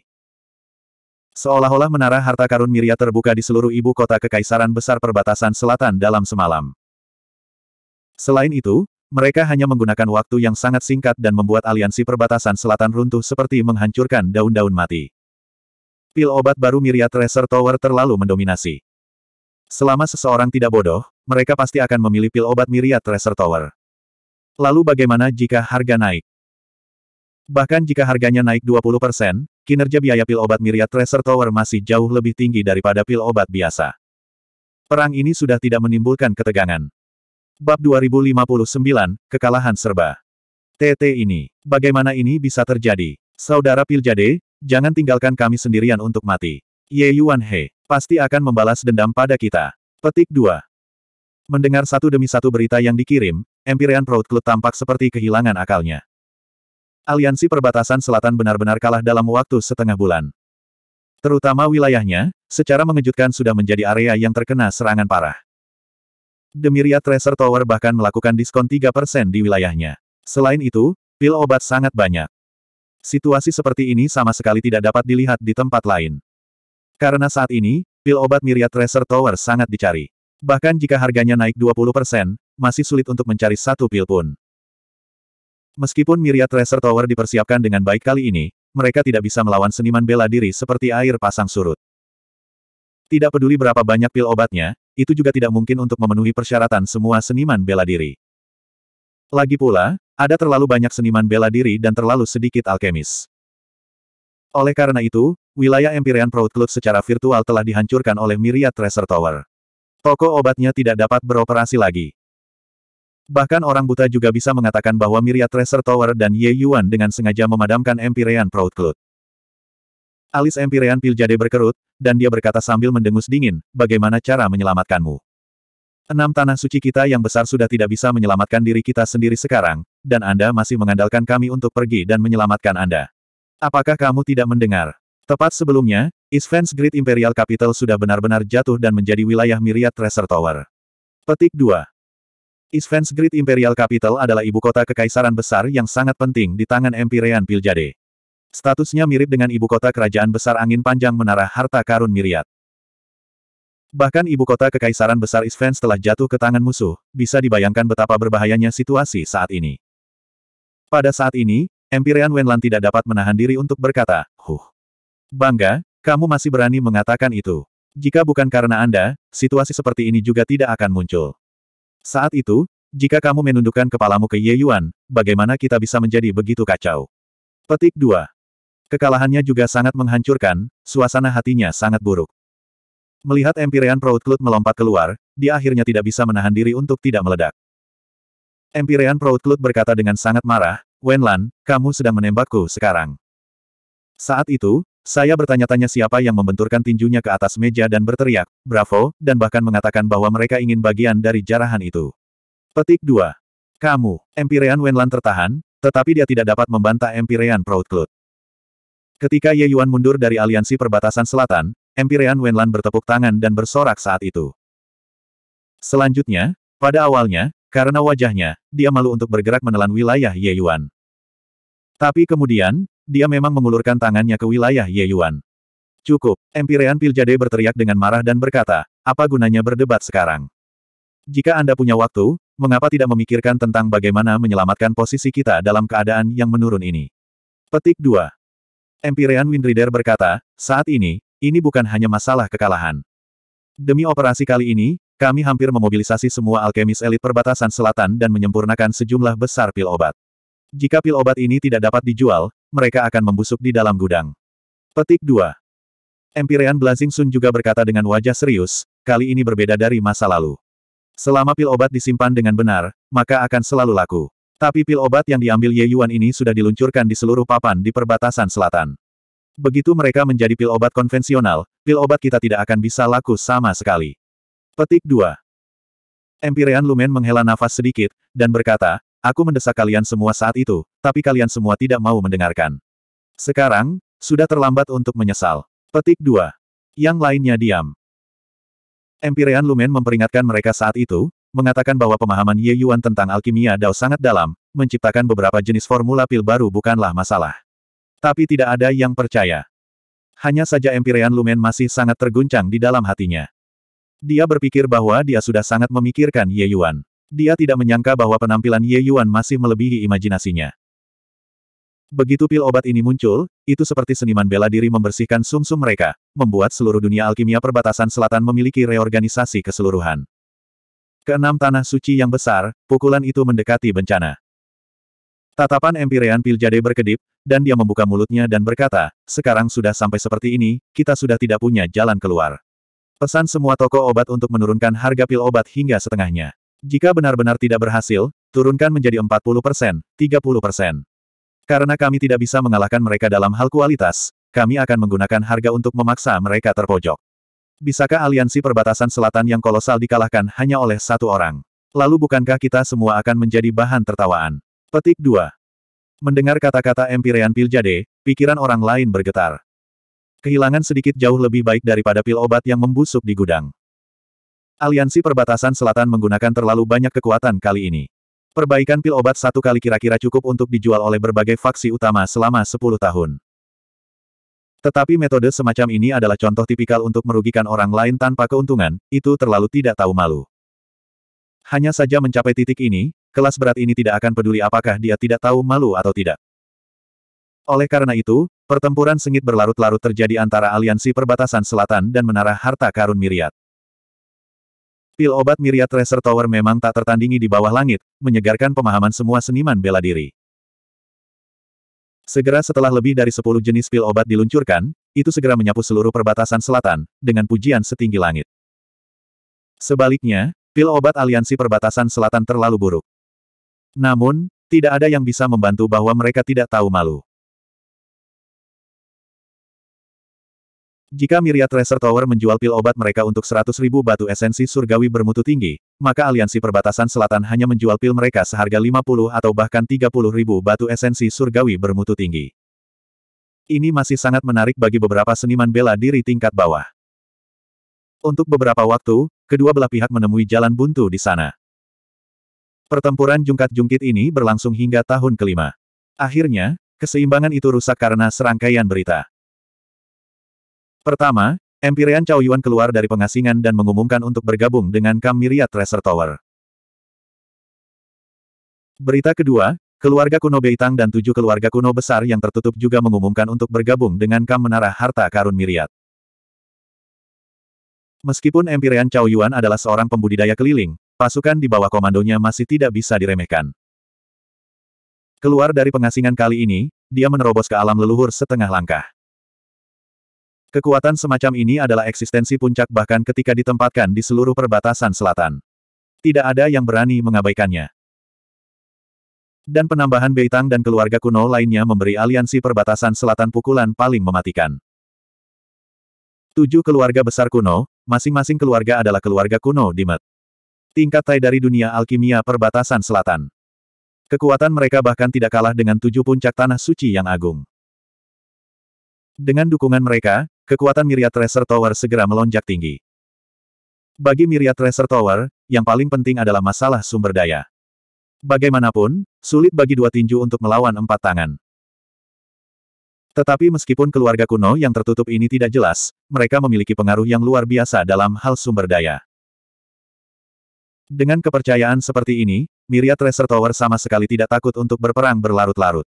Seolah-olah menara harta karun Miria terbuka di seluruh ibu kota Kekaisaran Besar Perbatasan Selatan dalam semalam. Selain itu, mereka hanya menggunakan waktu yang sangat singkat dan membuat aliansi perbatasan selatan runtuh seperti menghancurkan daun-daun mati. Pil obat baru Miria Treasure Tower terlalu mendominasi. Selama seseorang tidak bodoh, mereka pasti akan memilih pil obat Myriad Tracer Tower. Lalu bagaimana jika harga naik? Bahkan jika harganya naik 20%, kinerja biaya pil obat Myriad Tracer Tower masih jauh lebih tinggi daripada pil obat biasa. Perang ini sudah tidak menimbulkan ketegangan. Bab 2059, Kekalahan Serba. TT ini, bagaimana ini bisa terjadi? Saudara Piljade, jangan tinggalkan kami sendirian untuk mati. Ye Yuan He, Pasti akan membalas dendam pada kita. Petik 2. Mendengar satu demi satu berita yang dikirim, Empyrean Road Club tampak seperti kehilangan akalnya. Aliansi perbatasan selatan benar-benar kalah dalam waktu setengah bulan. Terutama wilayahnya, secara mengejutkan sudah menjadi area yang terkena serangan parah. Demiria Tracer Tower bahkan melakukan diskon 3% di wilayahnya. Selain itu, pil obat sangat banyak. Situasi seperti ini sama sekali tidak dapat dilihat di tempat lain. Karena saat ini, pil obat Myriad Tracer Tower sangat dicari. Bahkan jika harganya naik 20%, masih sulit untuk mencari satu pil pun. Meskipun Myriad Tracer Tower dipersiapkan dengan baik kali ini, mereka tidak bisa melawan seniman bela diri seperti air pasang surut. Tidak peduli berapa banyak pil obatnya, itu juga tidak mungkin untuk memenuhi persyaratan semua seniman bela diri. Lagi pula, ada terlalu banyak seniman bela diri dan terlalu sedikit alkemis. Oleh karena itu, wilayah Empyrean Proud Cloud secara virtual telah dihancurkan oleh Myriad Treasure Tower. Toko obatnya tidak dapat beroperasi lagi. Bahkan orang buta juga bisa mengatakan bahwa Myriad Treasure Tower dan Ye Yuan dengan sengaja memadamkan Empyrean Proud Cloud. Alis Empyrean Piljade berkerut, dan dia berkata sambil mendengus dingin, bagaimana cara menyelamatkanmu? Enam tanah suci kita yang besar sudah tidak bisa menyelamatkan diri kita sendiri sekarang, dan Anda masih mengandalkan kami untuk pergi dan menyelamatkan Anda. Apakah kamu tidak mendengar? Tepat sebelumnya, Isvans Great Imperial Capital sudah benar-benar jatuh dan menjadi wilayah Myriad Treasure Tower. Petik 2. Isvans Great Imperial Capital adalah ibu kota kekaisaran besar yang sangat penting di tangan Empyrean Piljade. Statusnya mirip dengan ibu kota kerajaan besar angin panjang menara harta karun Myriad. Bahkan ibu kota kekaisaran besar Isvans telah jatuh ke tangan musuh, bisa dibayangkan betapa berbahayanya situasi saat ini. Pada saat ini, Empyrean Wenlan tidak dapat menahan diri untuk berkata, huh. Bangga, kamu masih berani mengatakan itu. Jika bukan karena Anda, situasi seperti ini juga tidak akan muncul. Saat itu, jika kamu menundukkan kepalamu ke Ye Yuan, bagaimana kita bisa menjadi begitu kacau? Petik 2. Kekalahannya juga sangat menghancurkan, suasana hatinya sangat buruk. Melihat Empyrean Proud Cloud melompat keluar, dia akhirnya tidak bisa menahan diri untuk tidak meledak. Empyrean Proud Cloud berkata dengan sangat marah, Wenlan, kamu sedang menembakku sekarang. Saat itu, saya bertanya-tanya siapa yang membenturkan tinjunya ke atas meja dan berteriak, bravo, dan bahkan mengatakan bahwa mereka ingin bagian dari jarahan itu. Petik 2. Kamu, Empyrean Wenlan tertahan, tetapi dia tidak dapat membantah Empirean Proudclut. Ketika Ye Yuan mundur dari aliansi perbatasan selatan, Empyrean Wenlan bertepuk tangan dan bersorak saat itu. Selanjutnya, pada awalnya, karena wajahnya, dia malu untuk bergerak menelan wilayah Ye Yuan. Tapi kemudian, dia memang mengulurkan tangannya ke wilayah Ye Yuan. Cukup, Empirean Piljade berteriak dengan marah dan berkata, apa gunanya berdebat sekarang? Jika Anda punya waktu, mengapa tidak memikirkan tentang bagaimana menyelamatkan posisi kita dalam keadaan yang menurun ini? Petik 2. Empirean Windrider berkata, saat ini, ini bukan hanya masalah kekalahan. Demi operasi kali ini, kami hampir memobilisasi semua alkemis elit perbatasan selatan dan menyempurnakan sejumlah besar pil obat. Jika pil obat ini tidak dapat dijual, mereka akan membusuk di dalam gudang. Petik 2. Empirean Blazing Sun juga berkata dengan wajah serius, kali ini berbeda dari masa lalu. Selama pil obat disimpan dengan benar, maka akan selalu laku. Tapi pil obat yang diambil Ye Yuan ini sudah diluncurkan di seluruh papan di perbatasan selatan. Begitu mereka menjadi pil obat konvensional, pil obat kita tidak akan bisa laku sama sekali. Petik 2. Empirean Lumen menghela nafas sedikit, dan berkata, Aku mendesak kalian semua saat itu, tapi kalian semua tidak mau mendengarkan. Sekarang, sudah terlambat untuk menyesal. Petik 2. Yang lainnya diam. Empirean Lumen memperingatkan mereka saat itu, mengatakan bahwa pemahaman Ye Yuan tentang alkimia Dao sangat dalam, menciptakan beberapa jenis formula pil baru bukanlah masalah. Tapi tidak ada yang percaya. Hanya saja Empirean Lumen masih sangat terguncang di dalam hatinya. Dia berpikir bahwa dia sudah sangat memikirkan Ye Yuan. Dia tidak menyangka bahwa penampilan Ye Yuan masih melebihi imajinasinya. Begitu pil obat ini muncul, itu seperti seniman bela diri membersihkan sumsum -sum mereka, membuat seluruh dunia alkimia perbatasan selatan memiliki reorganisasi keseluruhan. Keenam tanah suci yang besar, pukulan itu mendekati bencana. Tatapan Empyrean jade berkedip, dan dia membuka mulutnya dan berkata, sekarang sudah sampai seperti ini, kita sudah tidak punya jalan keluar. Pesan semua toko obat untuk menurunkan harga pil obat hingga setengahnya. Jika benar-benar tidak berhasil, turunkan menjadi 40%, persen, 30%. persen. Karena kami tidak bisa mengalahkan mereka dalam hal kualitas, kami akan menggunakan harga untuk memaksa mereka terpojok. Bisakah aliansi perbatasan selatan yang kolosal dikalahkan hanya oleh satu orang? Lalu bukankah kita semua akan menjadi bahan tertawaan? Petik 2. Mendengar kata-kata Empyrean Piljade, pikiran orang lain bergetar. Kehilangan sedikit jauh lebih baik daripada pil obat yang membusuk di gudang. Aliansi perbatasan selatan menggunakan terlalu banyak kekuatan kali ini. Perbaikan pil obat satu kali kira-kira cukup untuk dijual oleh berbagai faksi utama selama 10 tahun. Tetapi metode semacam ini adalah contoh tipikal untuk merugikan orang lain tanpa keuntungan, itu terlalu tidak tahu malu. Hanya saja mencapai titik ini, kelas berat ini tidak akan peduli apakah dia tidak tahu malu atau tidak. Oleh karena itu, pertempuran sengit berlarut-larut terjadi antara aliansi perbatasan selatan dan menara harta karun Miriat. Pil obat Myriad Tracer Tower memang tak tertandingi di bawah langit, menyegarkan pemahaman semua seniman bela diri. Segera setelah lebih dari 10 jenis pil obat diluncurkan, itu segera menyapu seluruh perbatasan selatan, dengan pujian setinggi langit. Sebaliknya, pil obat aliansi perbatasan selatan terlalu buruk. Namun, tidak ada yang bisa membantu bahwa mereka tidak tahu malu. Jika Myriad Tracer Tower menjual pil obat mereka untuk 100.000 batu esensi surgawi bermutu tinggi, maka aliansi perbatasan selatan hanya menjual pil mereka seharga 50 atau bahkan 30.000 batu esensi surgawi bermutu tinggi. Ini masih sangat menarik bagi beberapa seniman bela diri tingkat bawah. Untuk beberapa waktu, kedua belah pihak menemui jalan buntu di sana. Pertempuran jungkat-jungkit ini berlangsung hingga tahun kelima. Akhirnya, keseimbangan itu rusak karena serangkaian berita. Pertama, Empyrean Cao Yuan keluar dari pengasingan dan mengumumkan untuk bergabung dengan Kam Myriad Treasure Tower. Berita kedua, keluarga kuno Beitang dan tujuh keluarga kuno besar yang tertutup juga mengumumkan untuk bergabung dengan Kam Menara Harta Karun Myriad. Meskipun Empyrean Cao Yuan adalah seorang pembudidaya keliling, pasukan di bawah komandonya masih tidak bisa diremehkan. Keluar dari pengasingan kali ini, dia menerobos ke alam leluhur setengah langkah. Kekuatan semacam ini adalah eksistensi puncak bahkan ketika ditempatkan di seluruh perbatasan selatan. Tidak ada yang berani mengabaikannya. Dan penambahan Beitang dan keluarga kuno lainnya memberi aliansi perbatasan selatan pukulan paling mematikan. Tujuh keluarga besar kuno, masing-masing keluarga adalah keluarga kuno di Met. Tingkat Tai dari dunia alkimia perbatasan selatan. Kekuatan mereka bahkan tidak kalah dengan tujuh puncak tanah suci yang agung. Dengan dukungan mereka, kekuatan Myriad Tracer Tower segera melonjak tinggi. Bagi Myriad Tracer Tower, yang paling penting adalah masalah sumber daya. Bagaimanapun, sulit bagi dua tinju untuk melawan empat tangan. Tetapi meskipun keluarga kuno yang tertutup ini tidak jelas, mereka memiliki pengaruh yang luar biasa dalam hal sumber daya. Dengan kepercayaan seperti ini, Myriad Tracer Tower sama sekali tidak takut untuk berperang berlarut-larut.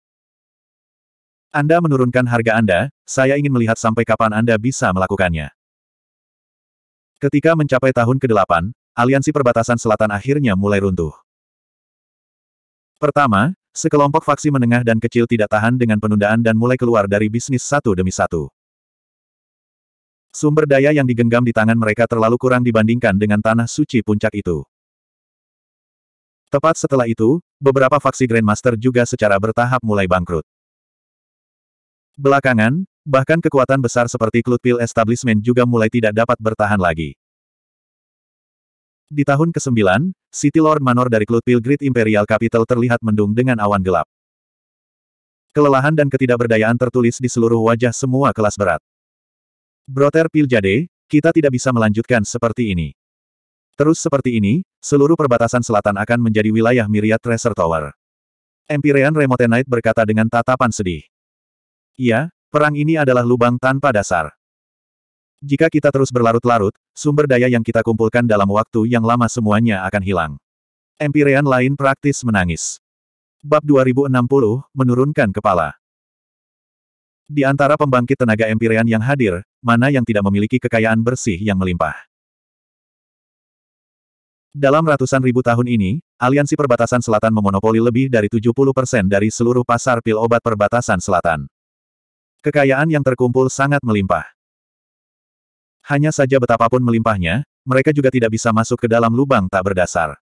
Anda menurunkan harga Anda, saya ingin melihat sampai kapan Anda bisa melakukannya. Ketika mencapai tahun ke-8, aliansi perbatasan selatan akhirnya mulai runtuh. Pertama, sekelompok faksi menengah dan kecil tidak tahan dengan penundaan dan mulai keluar dari bisnis satu demi satu. Sumber daya yang digenggam di tangan mereka terlalu kurang dibandingkan dengan tanah suci puncak itu. Tepat setelah itu, beberapa faksi Grandmaster juga secara bertahap mulai bangkrut. Belakangan, bahkan kekuatan besar seperti Klutpil Establishment juga mulai tidak dapat bertahan lagi. Di tahun ke-9, City Lord Manor dari Klutpil Great Imperial Capital terlihat mendung dengan awan gelap. Kelelahan dan ketidakberdayaan tertulis di seluruh wajah semua kelas berat. Broter Piljade, kita tidak bisa melanjutkan seperti ini. Terus seperti ini, seluruh perbatasan selatan akan menjadi wilayah Myriad Treasure Tower. Empyrean Knight berkata dengan tatapan sedih. Iya, perang ini adalah lubang tanpa dasar. Jika kita terus berlarut-larut, sumber daya yang kita kumpulkan dalam waktu yang lama semuanya akan hilang. Empirean lain praktis menangis. Bab 2060, menurunkan kepala. Di antara pembangkit tenaga empirean yang hadir, mana yang tidak memiliki kekayaan bersih yang melimpah? Dalam ratusan ribu tahun ini, Aliansi Perbatasan Selatan memonopoli lebih dari 70% dari seluruh pasar pil obat perbatasan selatan. Kekayaan yang terkumpul sangat melimpah. Hanya saja betapapun melimpahnya, mereka juga tidak bisa masuk ke dalam lubang tak berdasar.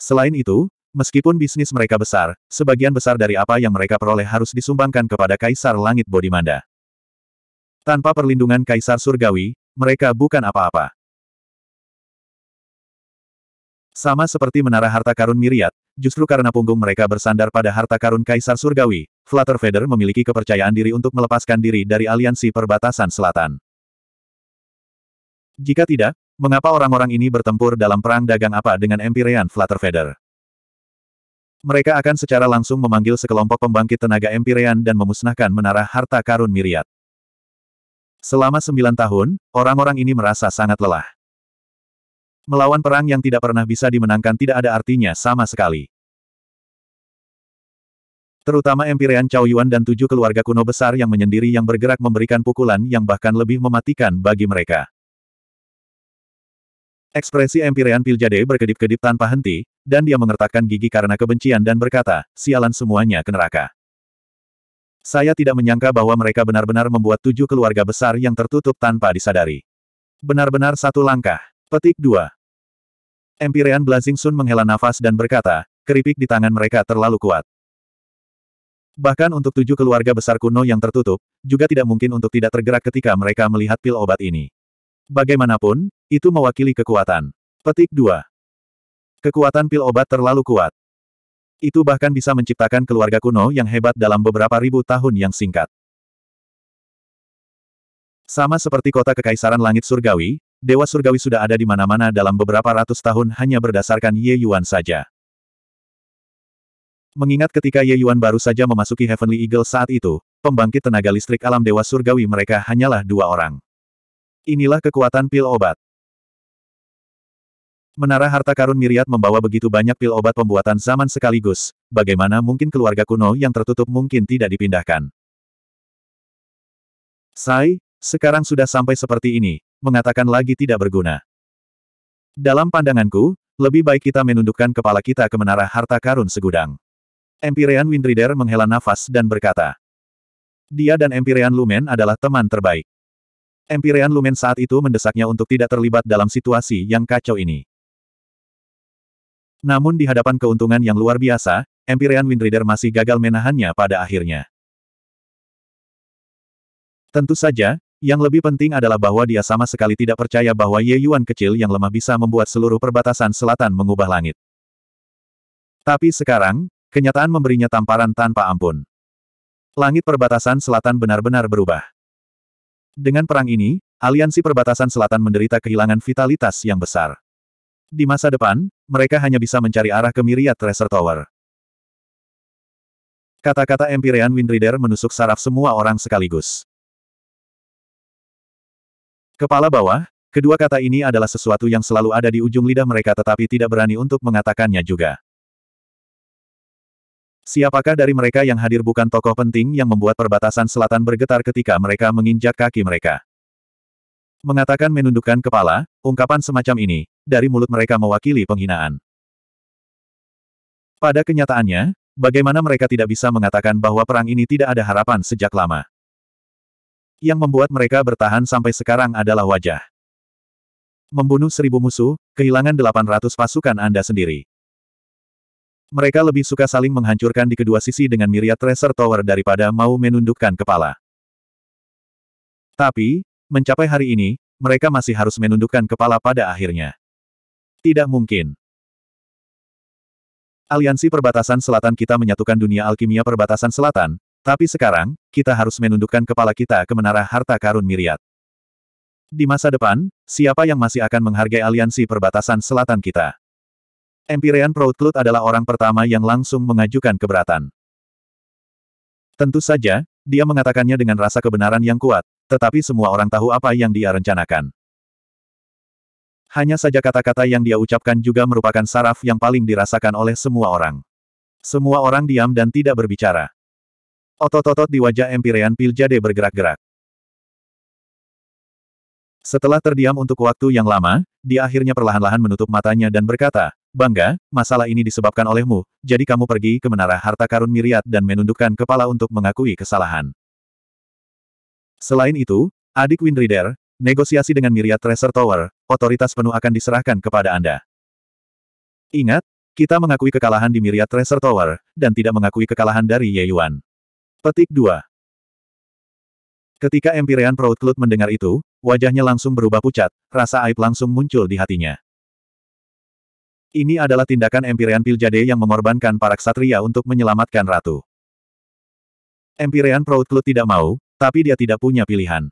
Selain itu, meskipun bisnis mereka besar, sebagian besar dari apa yang mereka peroleh harus disumbangkan kepada Kaisar Langit Bodimanda. Tanpa perlindungan Kaisar Surgawi, mereka bukan apa-apa. Sama seperti menara harta karun Miriat, justru karena punggung mereka bersandar pada harta karun Kaisar Surgawi, Flutter Feather memiliki kepercayaan diri untuk melepaskan diri dari aliansi perbatasan selatan. Jika tidak, mengapa orang-orang ini bertempur dalam perang dagang apa dengan Empyrean Flutter Feather? Mereka akan secara langsung memanggil sekelompok pembangkit tenaga Empyrean dan memusnahkan menara harta karun Miriat. Selama sembilan tahun, orang-orang ini merasa sangat lelah. Melawan perang yang tidak pernah bisa dimenangkan tidak ada artinya sama sekali. Terutama Empirean Chao Yuan dan tujuh keluarga kuno besar yang menyendiri yang bergerak memberikan pukulan yang bahkan lebih mematikan bagi mereka. Ekspresi Empirean Piljade berkedip-kedip tanpa henti, dan dia mengertakkan gigi karena kebencian dan berkata, sialan semuanya ke neraka. Saya tidak menyangka bahwa mereka benar-benar membuat tujuh keluarga besar yang tertutup tanpa disadari. Benar-benar satu langkah. Petik dua Empirean Blazing Sun menghela nafas dan berkata, keripik di tangan mereka terlalu kuat. Bahkan untuk tujuh keluarga besar kuno yang tertutup, juga tidak mungkin untuk tidak tergerak ketika mereka melihat pil obat ini. Bagaimanapun, itu mewakili kekuatan. Petik 2. Kekuatan pil obat terlalu kuat. Itu bahkan bisa menciptakan keluarga kuno yang hebat dalam beberapa ribu tahun yang singkat. Sama seperti kota kekaisaran langit surgawi, Dewa surgawi sudah ada di mana-mana dalam beberapa ratus tahun hanya berdasarkan Ye Yuan saja. Mengingat ketika Ye Yuan baru saja memasuki Heavenly Eagle saat itu, pembangkit tenaga listrik alam Dewa Surgawi mereka hanyalah dua orang. Inilah kekuatan pil obat. Menara harta karun Miriat membawa begitu banyak pil obat pembuatan zaman sekaligus, bagaimana mungkin keluarga kuno yang tertutup mungkin tidak dipindahkan. Sai, sekarang sudah sampai seperti ini, mengatakan lagi tidak berguna. Dalam pandanganku, lebih baik kita menundukkan kepala kita ke menara harta karun segudang. Empirean Windrider menghela nafas dan berkata, Dia dan Empirean Lumen adalah teman terbaik. Empirean Lumen saat itu mendesaknya untuk tidak terlibat dalam situasi yang kacau ini. Namun di hadapan keuntungan yang luar biasa, Empyrean Windrider masih gagal menahannya pada akhirnya. Tentu saja, yang lebih penting adalah bahwa dia sama sekali tidak percaya bahwa Ye Yuan kecil yang lemah bisa membuat seluruh perbatasan selatan mengubah langit. Tapi sekarang, kenyataan memberinya tamparan tanpa ampun. Langit perbatasan selatan benar-benar berubah. Dengan perang ini, aliansi perbatasan selatan menderita kehilangan vitalitas yang besar. Di masa depan, mereka hanya bisa mencari arah ke Myriad Treasure Tower. Kata-kata Empyrean Windreader menusuk saraf semua orang sekaligus. Kepala bawah, kedua kata ini adalah sesuatu yang selalu ada di ujung lidah mereka tetapi tidak berani untuk mengatakannya juga. Siapakah dari mereka yang hadir bukan tokoh penting yang membuat perbatasan selatan bergetar ketika mereka menginjak kaki mereka? Mengatakan menundukkan kepala, ungkapan semacam ini, dari mulut mereka mewakili penghinaan. Pada kenyataannya, bagaimana mereka tidak bisa mengatakan bahwa perang ini tidak ada harapan sejak lama. Yang membuat mereka bertahan sampai sekarang adalah wajah. Membunuh seribu musuh, kehilangan delapan ratus pasukan Anda sendiri. Mereka lebih suka saling menghancurkan di kedua sisi dengan miriat Tracer Tower daripada mau menundukkan kepala. Tapi, mencapai hari ini, mereka masih harus menundukkan kepala pada akhirnya. Tidak mungkin. Aliansi Perbatasan Selatan kita menyatukan dunia alkimia perbatasan selatan, tapi sekarang, kita harus menundukkan kepala kita ke menara harta karun miriat. Di masa depan, siapa yang masih akan menghargai aliansi perbatasan selatan kita? Empyrean Proutclut adalah orang pertama yang langsung mengajukan keberatan. Tentu saja, dia mengatakannya dengan rasa kebenaran yang kuat, tetapi semua orang tahu apa yang dia rencanakan. Hanya saja kata-kata yang dia ucapkan juga merupakan saraf yang paling dirasakan oleh semua orang. Semua orang diam dan tidak berbicara. Otot-otot di wajah Empyrean Piljade bergerak-gerak. Setelah terdiam untuk waktu yang lama, dia akhirnya perlahan-lahan menutup matanya dan berkata, Bangga, masalah ini disebabkan olehmu, jadi kamu pergi ke menara harta karun miriat dan menundukkan kepala untuk mengakui kesalahan. Selain itu, adik Windrider, negosiasi dengan miriat Treasure Tower, otoritas penuh akan diserahkan kepada Anda. Ingat, kita mengakui kekalahan di miriat Treasure Tower, dan tidak mengakui kekalahan dari Ye Yuan. Petik 2. Ketika Empyrean Cloud mendengar itu, wajahnya langsung berubah pucat, rasa aib langsung muncul di hatinya. Ini adalah tindakan Empyrean Piljade yang mengorbankan para ksatria untuk menyelamatkan ratu. Empyrean Cloud tidak mau, tapi dia tidak punya pilihan.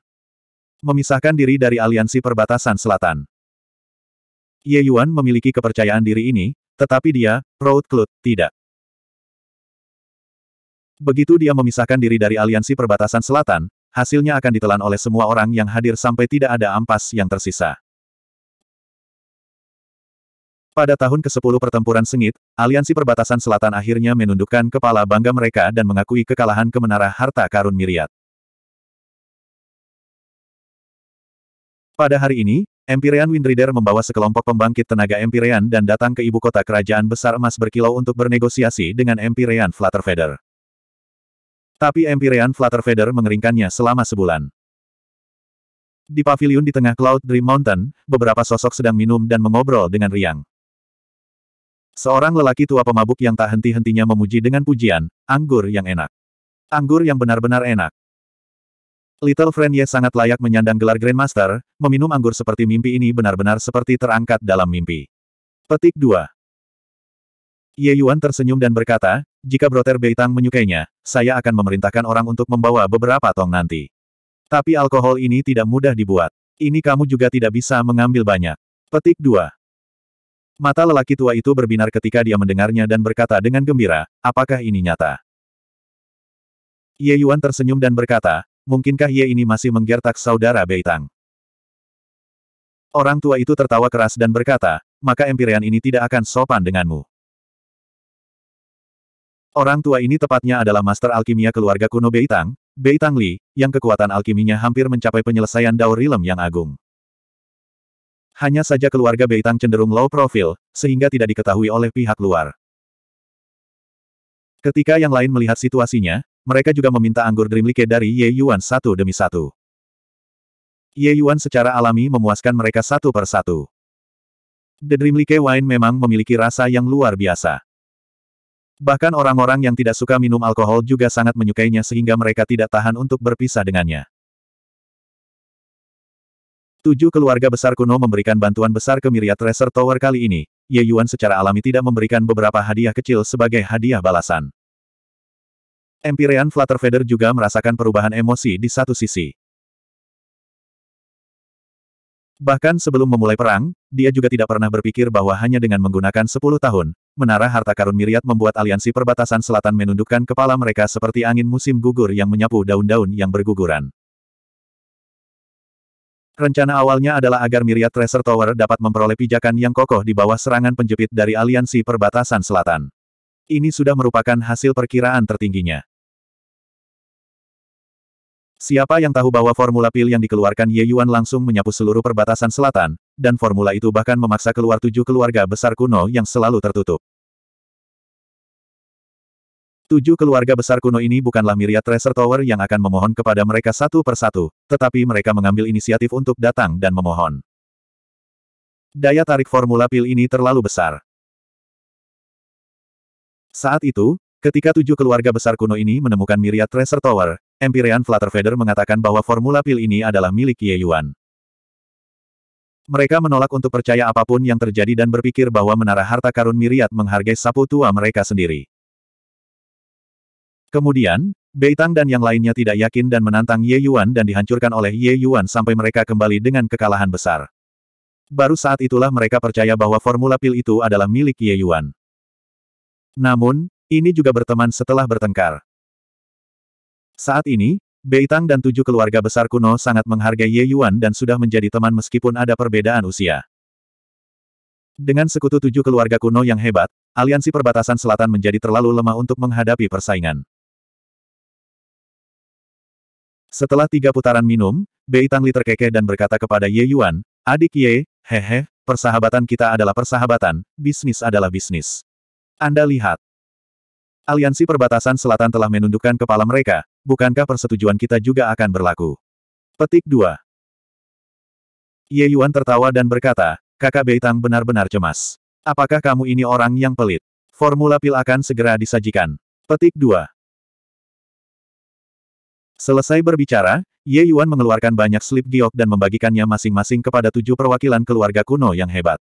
Memisahkan diri dari aliansi perbatasan selatan. Ye Yuan memiliki kepercayaan diri ini, tetapi dia, Cloud, tidak. Begitu dia memisahkan diri dari aliansi perbatasan selatan, hasilnya akan ditelan oleh semua orang yang hadir sampai tidak ada ampas yang tersisa. Pada tahun ke-10 pertempuran sengit, aliansi perbatasan selatan akhirnya menundukkan kepala bangga mereka dan mengakui kekalahan ke menara harta karun Miriat. Pada hari ini, Empyrean Windrider membawa sekelompok pembangkit tenaga Empyrean dan datang ke ibu kota kerajaan besar emas berkilau untuk bernegosiasi dengan Empyrean Flutterfeather. Tapi Empyrean Feather mengeringkannya selama sebulan. Di pavilion di tengah Cloud Dream Mountain, beberapa sosok sedang minum dan mengobrol dengan riang. Seorang lelaki tua pemabuk yang tak henti-hentinya memuji dengan pujian, anggur yang enak. Anggur yang benar-benar enak. Little Friend Ye sangat layak menyandang gelar Grandmaster, meminum anggur seperti mimpi ini benar-benar seperti terangkat dalam mimpi. Petik 2. Ye Yuan tersenyum dan berkata, jika Broter Beitang menyukainya, saya akan memerintahkan orang untuk membawa beberapa tong nanti. Tapi alkohol ini tidak mudah dibuat. Ini kamu juga tidak bisa mengambil banyak. Petik 2. Mata lelaki tua itu berbinar ketika dia mendengarnya dan berkata dengan gembira, apakah ini nyata? Ye Yuan tersenyum dan berkata, mungkinkah Ye ini masih menggertak saudara Beitang? Orang tua itu tertawa keras dan berkata, maka empirian ini tidak akan sopan denganmu. Orang tua ini tepatnya adalah master alkimia keluarga kuno Beitang, Beitang Li, yang kekuatan alkiminya hampir mencapai penyelesaian Dao Rilem yang agung. Hanya saja keluarga Beitang cenderung low profile, sehingga tidak diketahui oleh pihak luar. Ketika yang lain melihat situasinya, mereka juga meminta anggur Dreamlike dari Ye Yuan satu demi satu. Ye Yuan secara alami memuaskan mereka satu per satu. The Dreamlike Wine memang memiliki rasa yang luar biasa. Bahkan orang-orang yang tidak suka minum alkohol juga sangat menyukainya sehingga mereka tidak tahan untuk berpisah dengannya. Tujuh keluarga besar kuno memberikan bantuan besar ke Myriad Tracer Tower kali ini. Ye Yuan secara alami tidak memberikan beberapa hadiah kecil sebagai hadiah balasan. Empyrean Flutterfeder juga merasakan perubahan emosi di satu sisi. Bahkan sebelum memulai perang, dia juga tidak pernah berpikir bahwa hanya dengan menggunakan 10 tahun, menara harta karun miriat membuat aliansi perbatasan selatan menundukkan kepala mereka seperti angin musim gugur yang menyapu daun-daun yang berguguran. Rencana awalnya adalah agar miriat Treasure Tower dapat memperoleh pijakan yang kokoh di bawah serangan penjepit dari aliansi perbatasan selatan. Ini sudah merupakan hasil perkiraan tertingginya. Siapa yang tahu bahwa formula pil yang dikeluarkan Ye Yuan langsung menyapu seluruh perbatasan selatan, dan formula itu bahkan memaksa keluar tujuh keluarga besar kuno yang selalu tertutup. Tujuh keluarga besar kuno ini bukanlah Myriad Treasure Tower yang akan memohon kepada mereka satu persatu, tetapi mereka mengambil inisiatif untuk datang dan memohon. Daya tarik formula pil ini terlalu besar. Saat itu, ketika tujuh keluarga besar kuno ini menemukan Myriad Treasure Tower, Empyrean Flutterfeder mengatakan bahwa formula pil ini adalah milik Ye Yuan. Mereka menolak untuk percaya apapun yang terjadi dan berpikir bahwa menara harta karun miriat menghargai sapu tua mereka sendiri. Kemudian, Beitang dan yang lainnya tidak yakin dan menantang Ye Yuan dan dihancurkan oleh Ye Yuan sampai mereka kembali dengan kekalahan besar. Baru saat itulah mereka percaya bahwa formula pil itu adalah milik Ye Yuan. Namun, ini juga berteman setelah bertengkar. Saat ini, Bei Tang dan tujuh keluarga besar kuno sangat menghargai Ye Yuan dan sudah menjadi teman meskipun ada perbedaan usia. Dengan sekutu tujuh keluarga kuno yang hebat, aliansi perbatasan selatan menjadi terlalu lemah untuk menghadapi persaingan. Setelah tiga putaran minum, Bei Tang Li terkekeh dan berkata kepada Ye Yuan, Adik Ye, hehe, persahabatan kita adalah persahabatan, bisnis adalah bisnis. Anda lihat, Aliansi Perbatasan Selatan telah menundukkan kepala mereka, bukankah persetujuan kita juga akan berlaku? Petik 2 Ye Yuan tertawa dan berkata, kakak Beitang benar-benar cemas. Apakah kamu ini orang yang pelit? Formula pil akan segera disajikan. Petik 2 Selesai berbicara, Ye Yuan mengeluarkan banyak slip giok dan membagikannya masing-masing kepada tujuh perwakilan keluarga kuno yang hebat.